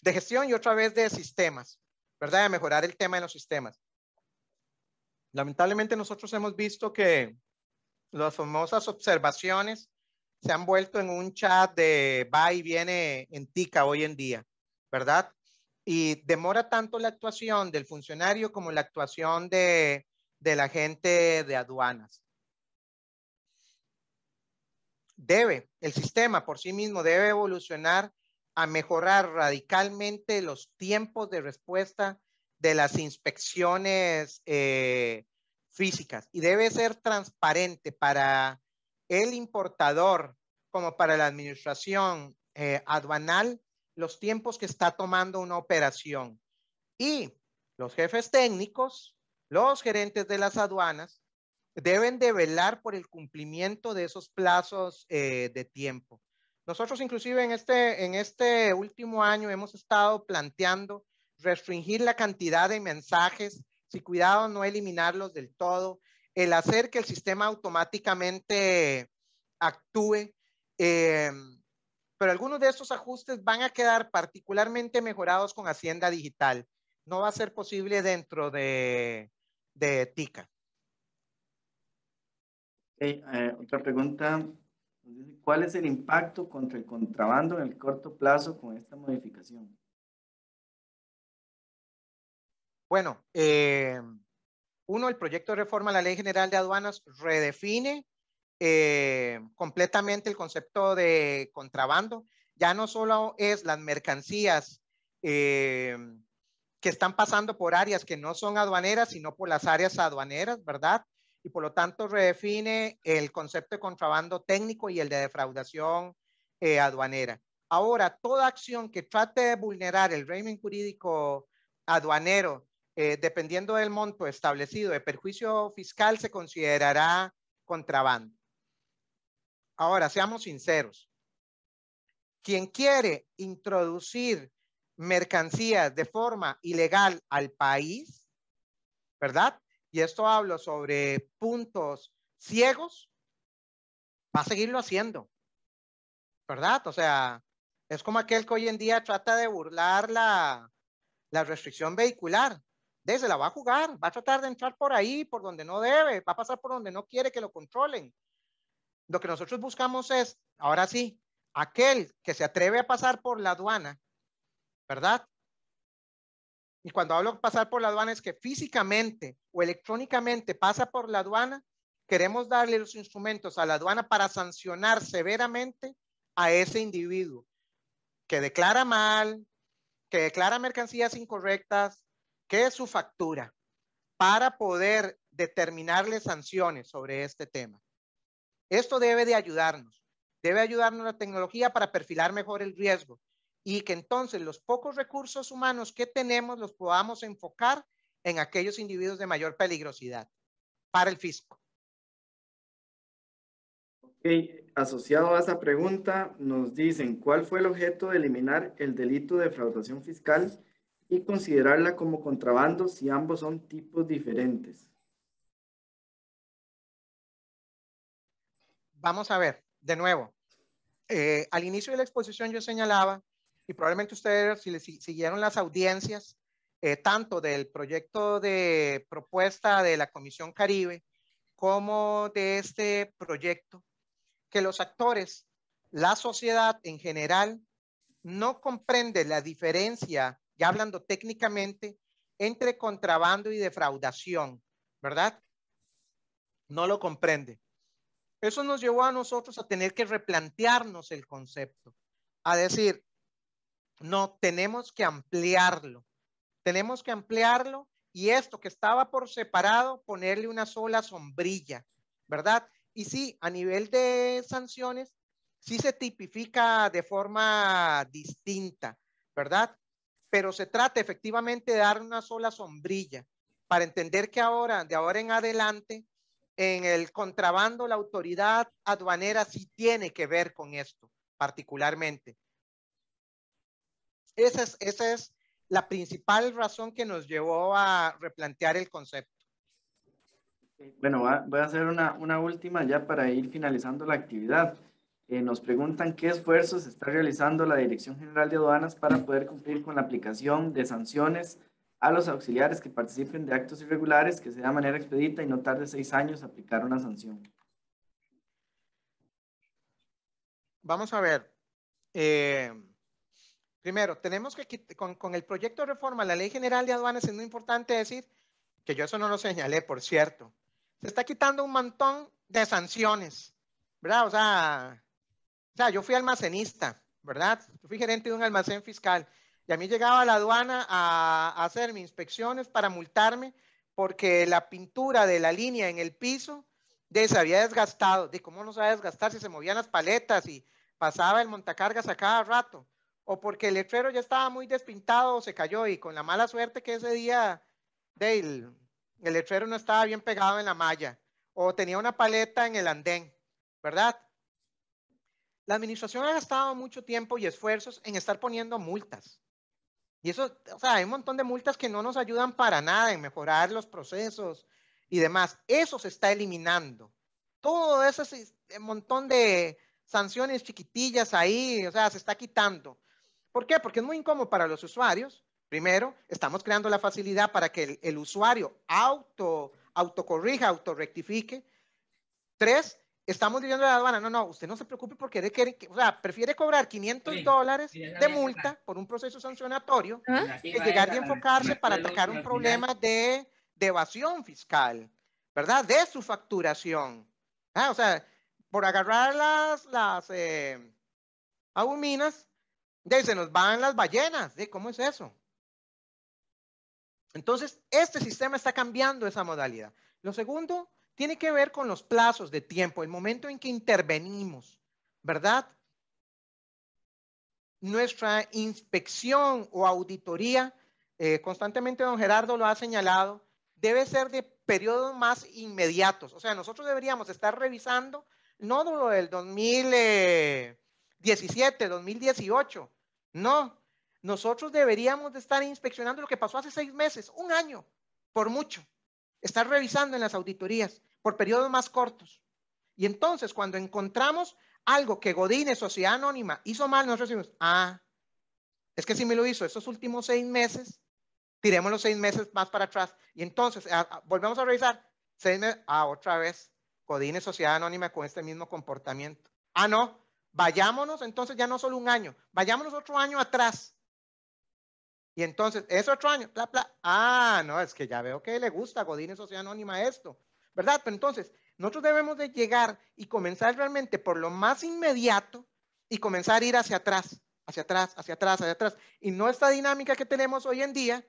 De gestión y otra vez de sistemas, ¿verdad? De mejorar el tema de los sistemas. Lamentablemente nosotros hemos visto que las famosas observaciones se han vuelto en un chat de va y viene en TICA hoy en día, ¿verdad? Y demora tanto la actuación del funcionario como la actuación de, de la gente de aduanas debe, el sistema por sí mismo debe evolucionar a mejorar radicalmente los tiempos de respuesta de las inspecciones eh, físicas y debe ser transparente para el importador como para la administración eh, aduanal los tiempos que está tomando una operación. Y los jefes técnicos, los gerentes de las aduanas, deben de velar por el cumplimiento de esos plazos eh, de tiempo. Nosotros inclusive en este, en este último año hemos estado planteando restringir la cantidad de mensajes, si cuidado no eliminarlos del todo, el hacer que el sistema automáticamente actúe. Eh, pero algunos de estos ajustes van a quedar particularmente mejorados con Hacienda Digital. No va a ser posible dentro de, de TICA. Eh, otra pregunta. ¿Cuál es el impacto contra el contrabando en el corto plazo con esta modificación? Bueno, eh, uno, el proyecto de reforma a la Ley General de Aduanas redefine eh, completamente el concepto de contrabando. Ya no solo es las mercancías que están pasando por áreas que no son aduaneras, sino por las áreas aduaneras, ¿verdad? y por lo tanto redefine el concepto de contrabando técnico y el de defraudación eh, aduanera. Ahora, toda acción que trate de vulnerar el régimen jurídico aduanero, eh, dependiendo del monto establecido de perjuicio fiscal, se considerará contrabando. Ahora, seamos sinceros. Quien quiere introducir mercancías de forma ilegal al país, ¿verdad? y esto hablo sobre puntos ciegos, va a seguirlo haciendo, ¿verdad? O sea, es como aquel que hoy en día trata de burlar la, restricción vehicular. Desde la va a jugar, va a tratar de entrar por ahí, por donde no debe, va a pasar por donde no quiere que lo controlen. Lo que nosotros buscamos es, ahora sí, aquel que se atreve a pasar por la aduana, ¿verdad? Y cuando hablo de pasar por la aduana es que físicamente o electrónicamente pasa por la aduana, queremos darle los instrumentos a la aduana para sancionar severamente a ese individuo que declara mal, que declara mercancías incorrectas, que es su factura, para poder determinarle sanciones sobre este tema. Esto debe de ayudarnos. Debe ayudarnos la tecnología para perfilar mejor el riesgo y que entonces los pocos recursos humanos que tenemos los podamos enfocar en aquellos individuos de mayor peligrosidad para el fisco. Asociado a esa pregunta, nos dicen cuál fue el objeto de eliminar el delito de fraudación fiscal y considerarla como contrabando si ambos son tipos diferentes. Vamos a ver, de nuevo, eh, al inicio de la exposición yo señalaba y probablemente ustedes, si les siguieron las audiencias, eh, tanto del proyecto de propuesta de la Comisión Caribe como de este proyecto, que los actores, la sociedad en general, no comprende la diferencia, ya hablando técnicamente, entre contrabando y defraudación, ¿verdad? No lo comprende. Eso nos llevó a nosotros a tener que replantearnos el concepto, a decir, no, tenemos que ampliarlo. Tenemos que ampliarlo y esto que estaba por separado, ponerle una sola sombrilla, ¿verdad? Y sí, a nivel de sanciones, sí se tipifica de forma distinta, ¿verdad? Pero se trata efectivamente de dar una sola sombrilla para entender que ahora, de ahora en adelante, en el contrabando, la autoridad aduanera sí tiene que ver con esto, particularmente. Esa es, la principal razón que nos llevó a replantear el concepto. Bueno, voy a hacer una, última ya para ir finalizando la actividad. Eh, nos preguntan qué esfuerzos está realizando la Dirección General de Aduanas para poder cumplir con la aplicación de sanciones a los auxiliares que participen de actos irregulares que sea de manera expedita y no tarde seis años aplicar una sanción. Vamos a ver. Eh, Primero, tenemos que con, con el proyecto de reforma a la Ley General de Aduanas es muy importante decir, que yo eso no lo señalé, por cierto, se está quitando un montón de sanciones, ¿verdad? O sea, yo fui almacenista, ¿verdad? fui gerente de un almacén fiscal y a mí llegaba la aduana a, hacer mis inspecciones para multarme porque la pintura de la línea en el piso de, se había desgastado, de cómo no se a desgastar si se movían las paletas y pasaba el montacargas a cada rato o porque el letrero ya estaba muy despintado se cayó y con la mala suerte que ese día Dale, el letrero no estaba bien pegado en la malla o tenía una paleta en el andén, ¿verdad? La administración ha gastado mucho tiempo y esfuerzos en estar poniendo multas. Y eso, o sea, hay un montón de multas que no nos ayudan para nada en mejorar los procesos y demás. Eso se está eliminando. Todo ese eh, montón de sanciones chiquitillas ahí, o sea, se está quitando. ¿Por qué? Porque es muy incómodo para los usuarios. Primero, estamos creando la facilidad para que el, usuario auto, autocorrija, autorrectifique. Tres, estamos diciendo a la aduana, no, no, usted no se preocupe porque prefiere cobrar 500 dólares de multa por un proceso sancionatorio ¿Ah? que llegar y enfocarse para atacar un problema de, evasión fiscal, ¿verdad? De su facturación. Ah, o sea, por agarrar las, las eh, de se nos van las ballenas. ¿Cómo es eso? Entonces, este sistema está cambiando esa modalidad. Lo segundo tiene que ver con los plazos de tiempo, el momento en que intervenimos, ¿verdad? Nuestra inspección o auditoría, eh, constantemente don Gerardo lo ha señalado, debe ser de periodos más inmediatos. O sea, nosotros deberíamos estar revisando no lo del 2000. 17, 2018. No, nosotros deberíamos de estar inspeccionando lo que pasó hace seis meses, un año, por mucho. Estar revisando en las auditorías por periodos más cortos. Y entonces, cuando encontramos algo que Godine, Sociedad Anónima, hizo mal, nosotros decimos, ah, es que si me lo hizo estos últimos seis meses, tiremos los seis meses más para atrás. Y entonces, volvemos a revisar, seis meses, ah, otra vez, Godine, Sociedad Anónima con este mismo comportamiento. Ah, no, Vayámonos entonces ya no solo un año, vayámonos otro año atrás. Y entonces, ese otro año, bla, bla. Ah, no, es que ya veo que le gusta a Godín Sociedad Anónima esto, ¿verdad? Pero entonces, nosotros debemos de llegar y comenzar realmente por lo más inmediato y comenzar a ir hacia atrás, hacia atrás, hacia atrás, hacia atrás. Y no esta dinámica que tenemos hoy en día,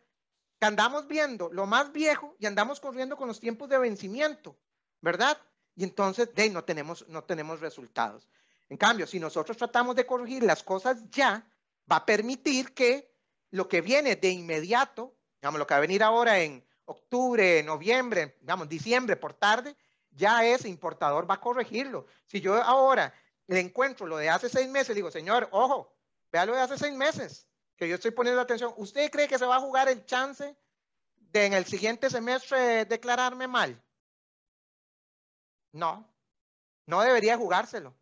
que andamos viendo lo más viejo y andamos corriendo con los tiempos de vencimiento, ¿verdad? Y entonces, de no tenemos, no tenemos resultados. En cambio, si nosotros tratamos de corregir las cosas ya, va a permitir que lo que viene de inmediato, digamos, lo que va a venir ahora en octubre, noviembre, digamos, diciembre por tarde, ya ese importador va a corregirlo. Si yo ahora le encuentro lo de hace seis meses, digo, señor, ojo, vea lo de hace seis meses, que yo estoy poniendo atención. ¿Usted cree que se va a jugar el chance de en el siguiente semestre declararme mal? No, no debería jugárselo.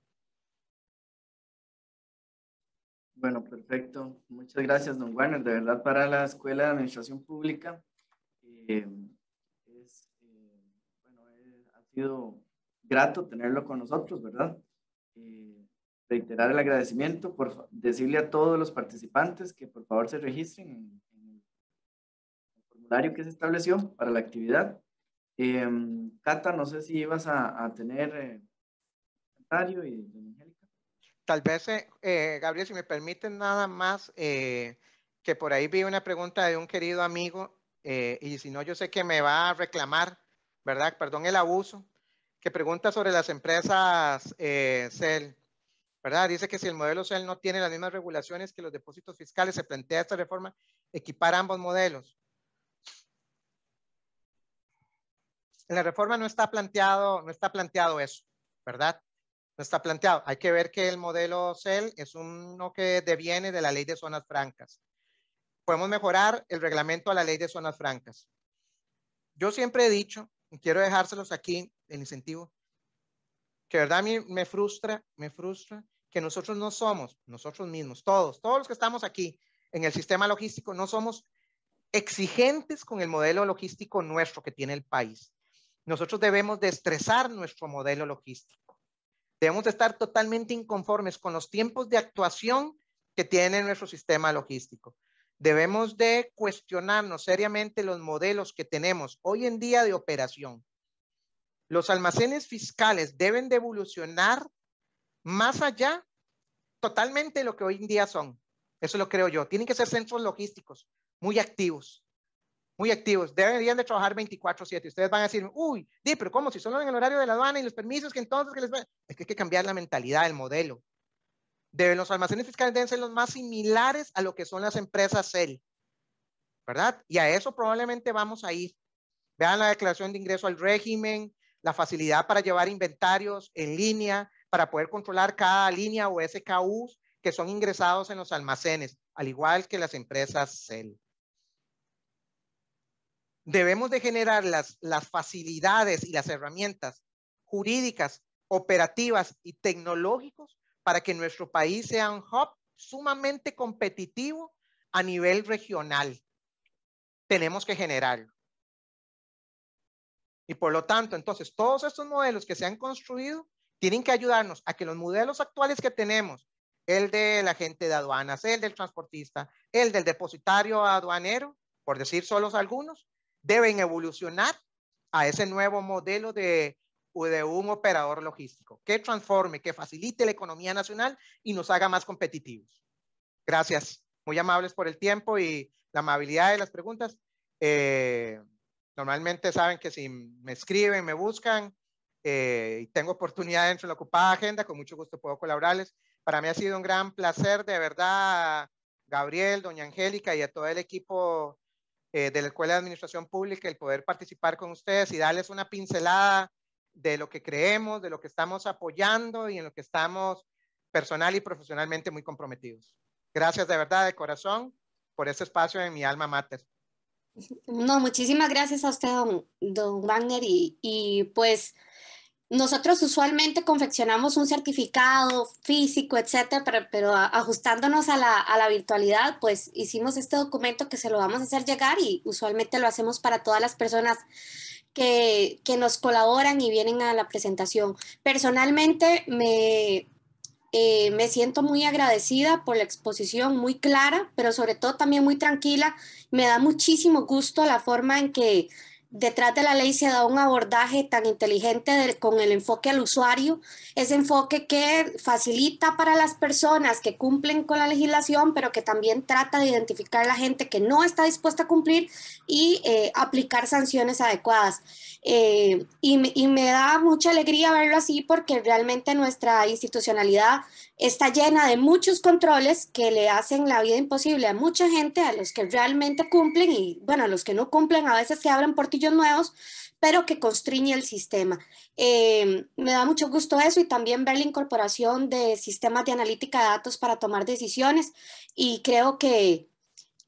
Bueno, perfecto. Muchas gracias, don Warner. De verdad, para la Escuela de Administración Pública, eh, eh, bueno, eh, ha sido grato tenerlo con nosotros, ¿verdad? reiterar el agradecimiento por decirle a todos los participantes que por favor se registren en, el formulario que se estableció para la actividad. Cata, no sé si ibas a, a tener comentario y Tal vez, eh, eh, Gabriel, si me permiten nada más, eh, que por ahí vi una pregunta de un querido amigo, y si no, yo sé que me va a reclamar, ¿verdad? Perdón el abuso, que pregunta sobre las empresas CEL, ¿verdad? Dice que si el modelo CEL no tiene las mismas regulaciones que los depósitos fiscales, se plantea esta reforma equipar ambos modelos. En la reforma no está planteado, no está planteado eso, ¿verdad? no está planteado. Hay que ver que el modelo CEL es uno que deviene de la ley de zonas francas. Podemos mejorar el reglamento a la ley de zonas francas. Yo siempre he dicho, y quiero dejárselos aquí, el incentivo, que verdad mí me frustra, me frustra que nosotros no somos, nosotros mismos, todos, todos los que estamos aquí en el sistema logístico, no somos exigentes con el modelo logístico nuestro que tiene el país. Nosotros debemos de estresar nuestro modelo logístico. Debemos estar totalmente inconformes con los tiempos de actuación que tiene nuestro sistema logístico. Debemos de cuestionarnos seriamente los modelos que tenemos hoy en día de operación. Los almacenes fiscales deben de evolucionar más allá totalmente de lo que hoy en día son. Eso lo creo yo. Tienen que ser centros logísticos muy activos muy activos, deberían de trabajar 24/7. Ustedes van a decir, uy, di, pero ¿cómo? Si solo en el horario de la aduana y los permisos, que entonces que les van? Es que hay que cambiar la mentalidad, el modelo. deben los almacenes fiscales deben ser los más similares a lo que son las empresas CEL, ¿verdad? Y a eso probablemente vamos a ir. Vean la declaración de ingreso al régimen, la facilidad para llevar inventarios en línea, para poder controlar cada línea o SKUs que son ingresados en los almacenes, al igual que las empresas CEL debemos de generar las, facilidades y las herramientas jurídicas, operativas y tecnológicos para que nuestro país sea un hub sumamente competitivo a nivel regional. Tenemos que generarlo. Y por lo tanto, entonces, todos estos modelos que se han construido tienen que ayudarnos a que los modelos actuales que tenemos, el de la agente de aduanas, el del transportista, el del depositario aduanero, por decir solos algunos, deben evolucionar a ese nuevo modelo de, de un operador logístico que transforme, que facilite la economía nacional y nos haga más competitivos. Gracias. Muy amables por el tiempo y la amabilidad de las preguntas. Eh, normalmente saben que si me escriben, me buscan eh, y tengo oportunidad dentro de la ocupada agenda, con mucho gusto puedo colaborarles. Para mí ha sido un gran placer, de verdad, Gabriel, doña Angélica y a todo el equipo eh, de la Escuela de Administración Pública el poder participar con ustedes y darles una pincelada de lo que creemos, de lo que estamos apoyando y en lo que estamos personal y profesionalmente muy comprometidos. Gracias de verdad, de corazón, por este espacio en mi alma mater. No, muchísimas gracias a usted, don, don Wagner, y, y pues nosotros usualmente confeccionamos un certificado físico, etcétera, pero, ajustándonos a la, virtualidad, pues hicimos este documento que se lo vamos a hacer llegar y usualmente lo hacemos para todas las personas que, nos colaboran y vienen a la presentación. Personalmente me, eh, me siento muy agradecida por la exposición, muy clara, pero sobre todo también muy tranquila. Me da muchísimo gusto la forma en que detrás de la ley se da un abordaje tan inteligente con el enfoque al usuario, ese enfoque que facilita para las personas que cumplen con la legislación, pero que también trata de identificar a la gente que no está dispuesta a cumplir y eh, aplicar sanciones adecuadas. Eh, y me da mucha alegría verlo así porque realmente nuestra institucionalidad está llena de muchos controles que le hacen la vida imposible a mucha gente, a los que realmente cumplen y, bueno, a los que no cumplen, a veces se abren portillos nuevos, pero que constriñe el sistema. Eh, me da mucho gusto eso y también ver la incorporación de sistemas de analítica de datos para tomar decisiones y creo que,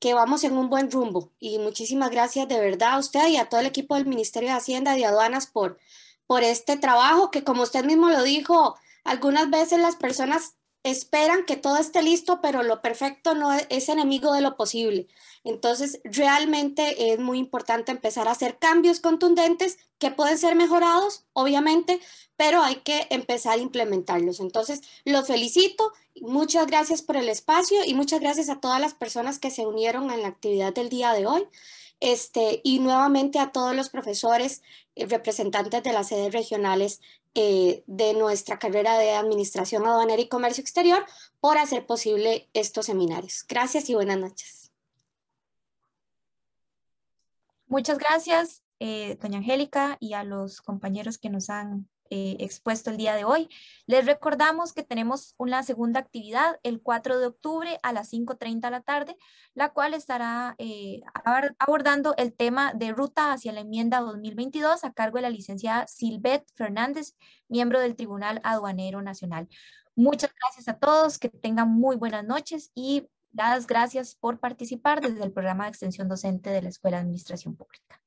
que vamos en un buen rumbo. Y muchísimas gracias de verdad a usted y a todo el equipo del Ministerio de Hacienda y de Aduanas por, por este trabajo que, como usted mismo lo dijo, algunas veces las personas esperan que todo esté listo, pero lo perfecto no e, es, enemigo de lo posible. Entonces, realmente es muy importante empezar a hacer cambios contundentes que pueden ser mejorados, obviamente, pero hay que empezar a implementarlos. Entonces, los felicito, muchas gracias por el espacio y muchas gracias a todas las personas que se unieron en la actividad del día de hoy. Este, y nuevamente a todos los profesores, y eh, representantes de las sedes regionales eh, de nuestra carrera de Administración Aduanera y Comercio Exterior por hacer posible estos seminarios. Gracias y buenas noches. Muchas gracias, eh, doña Angélica, y a los compañeros que nos han eh, expuesto el día de hoy. Les recordamos que tenemos una segunda actividad el 4 de octubre a las 5.30 de la tarde, la cual estará eh, abordando el tema de ruta hacia la enmienda 2022 a cargo de la licenciada Silvet Fernández, miembro del Tribunal Aduanero Nacional. Muchas gracias a todos, que tengan muy buenas noches y las gracias por participar desde el programa de extensión docente de la Escuela de Administración Pública.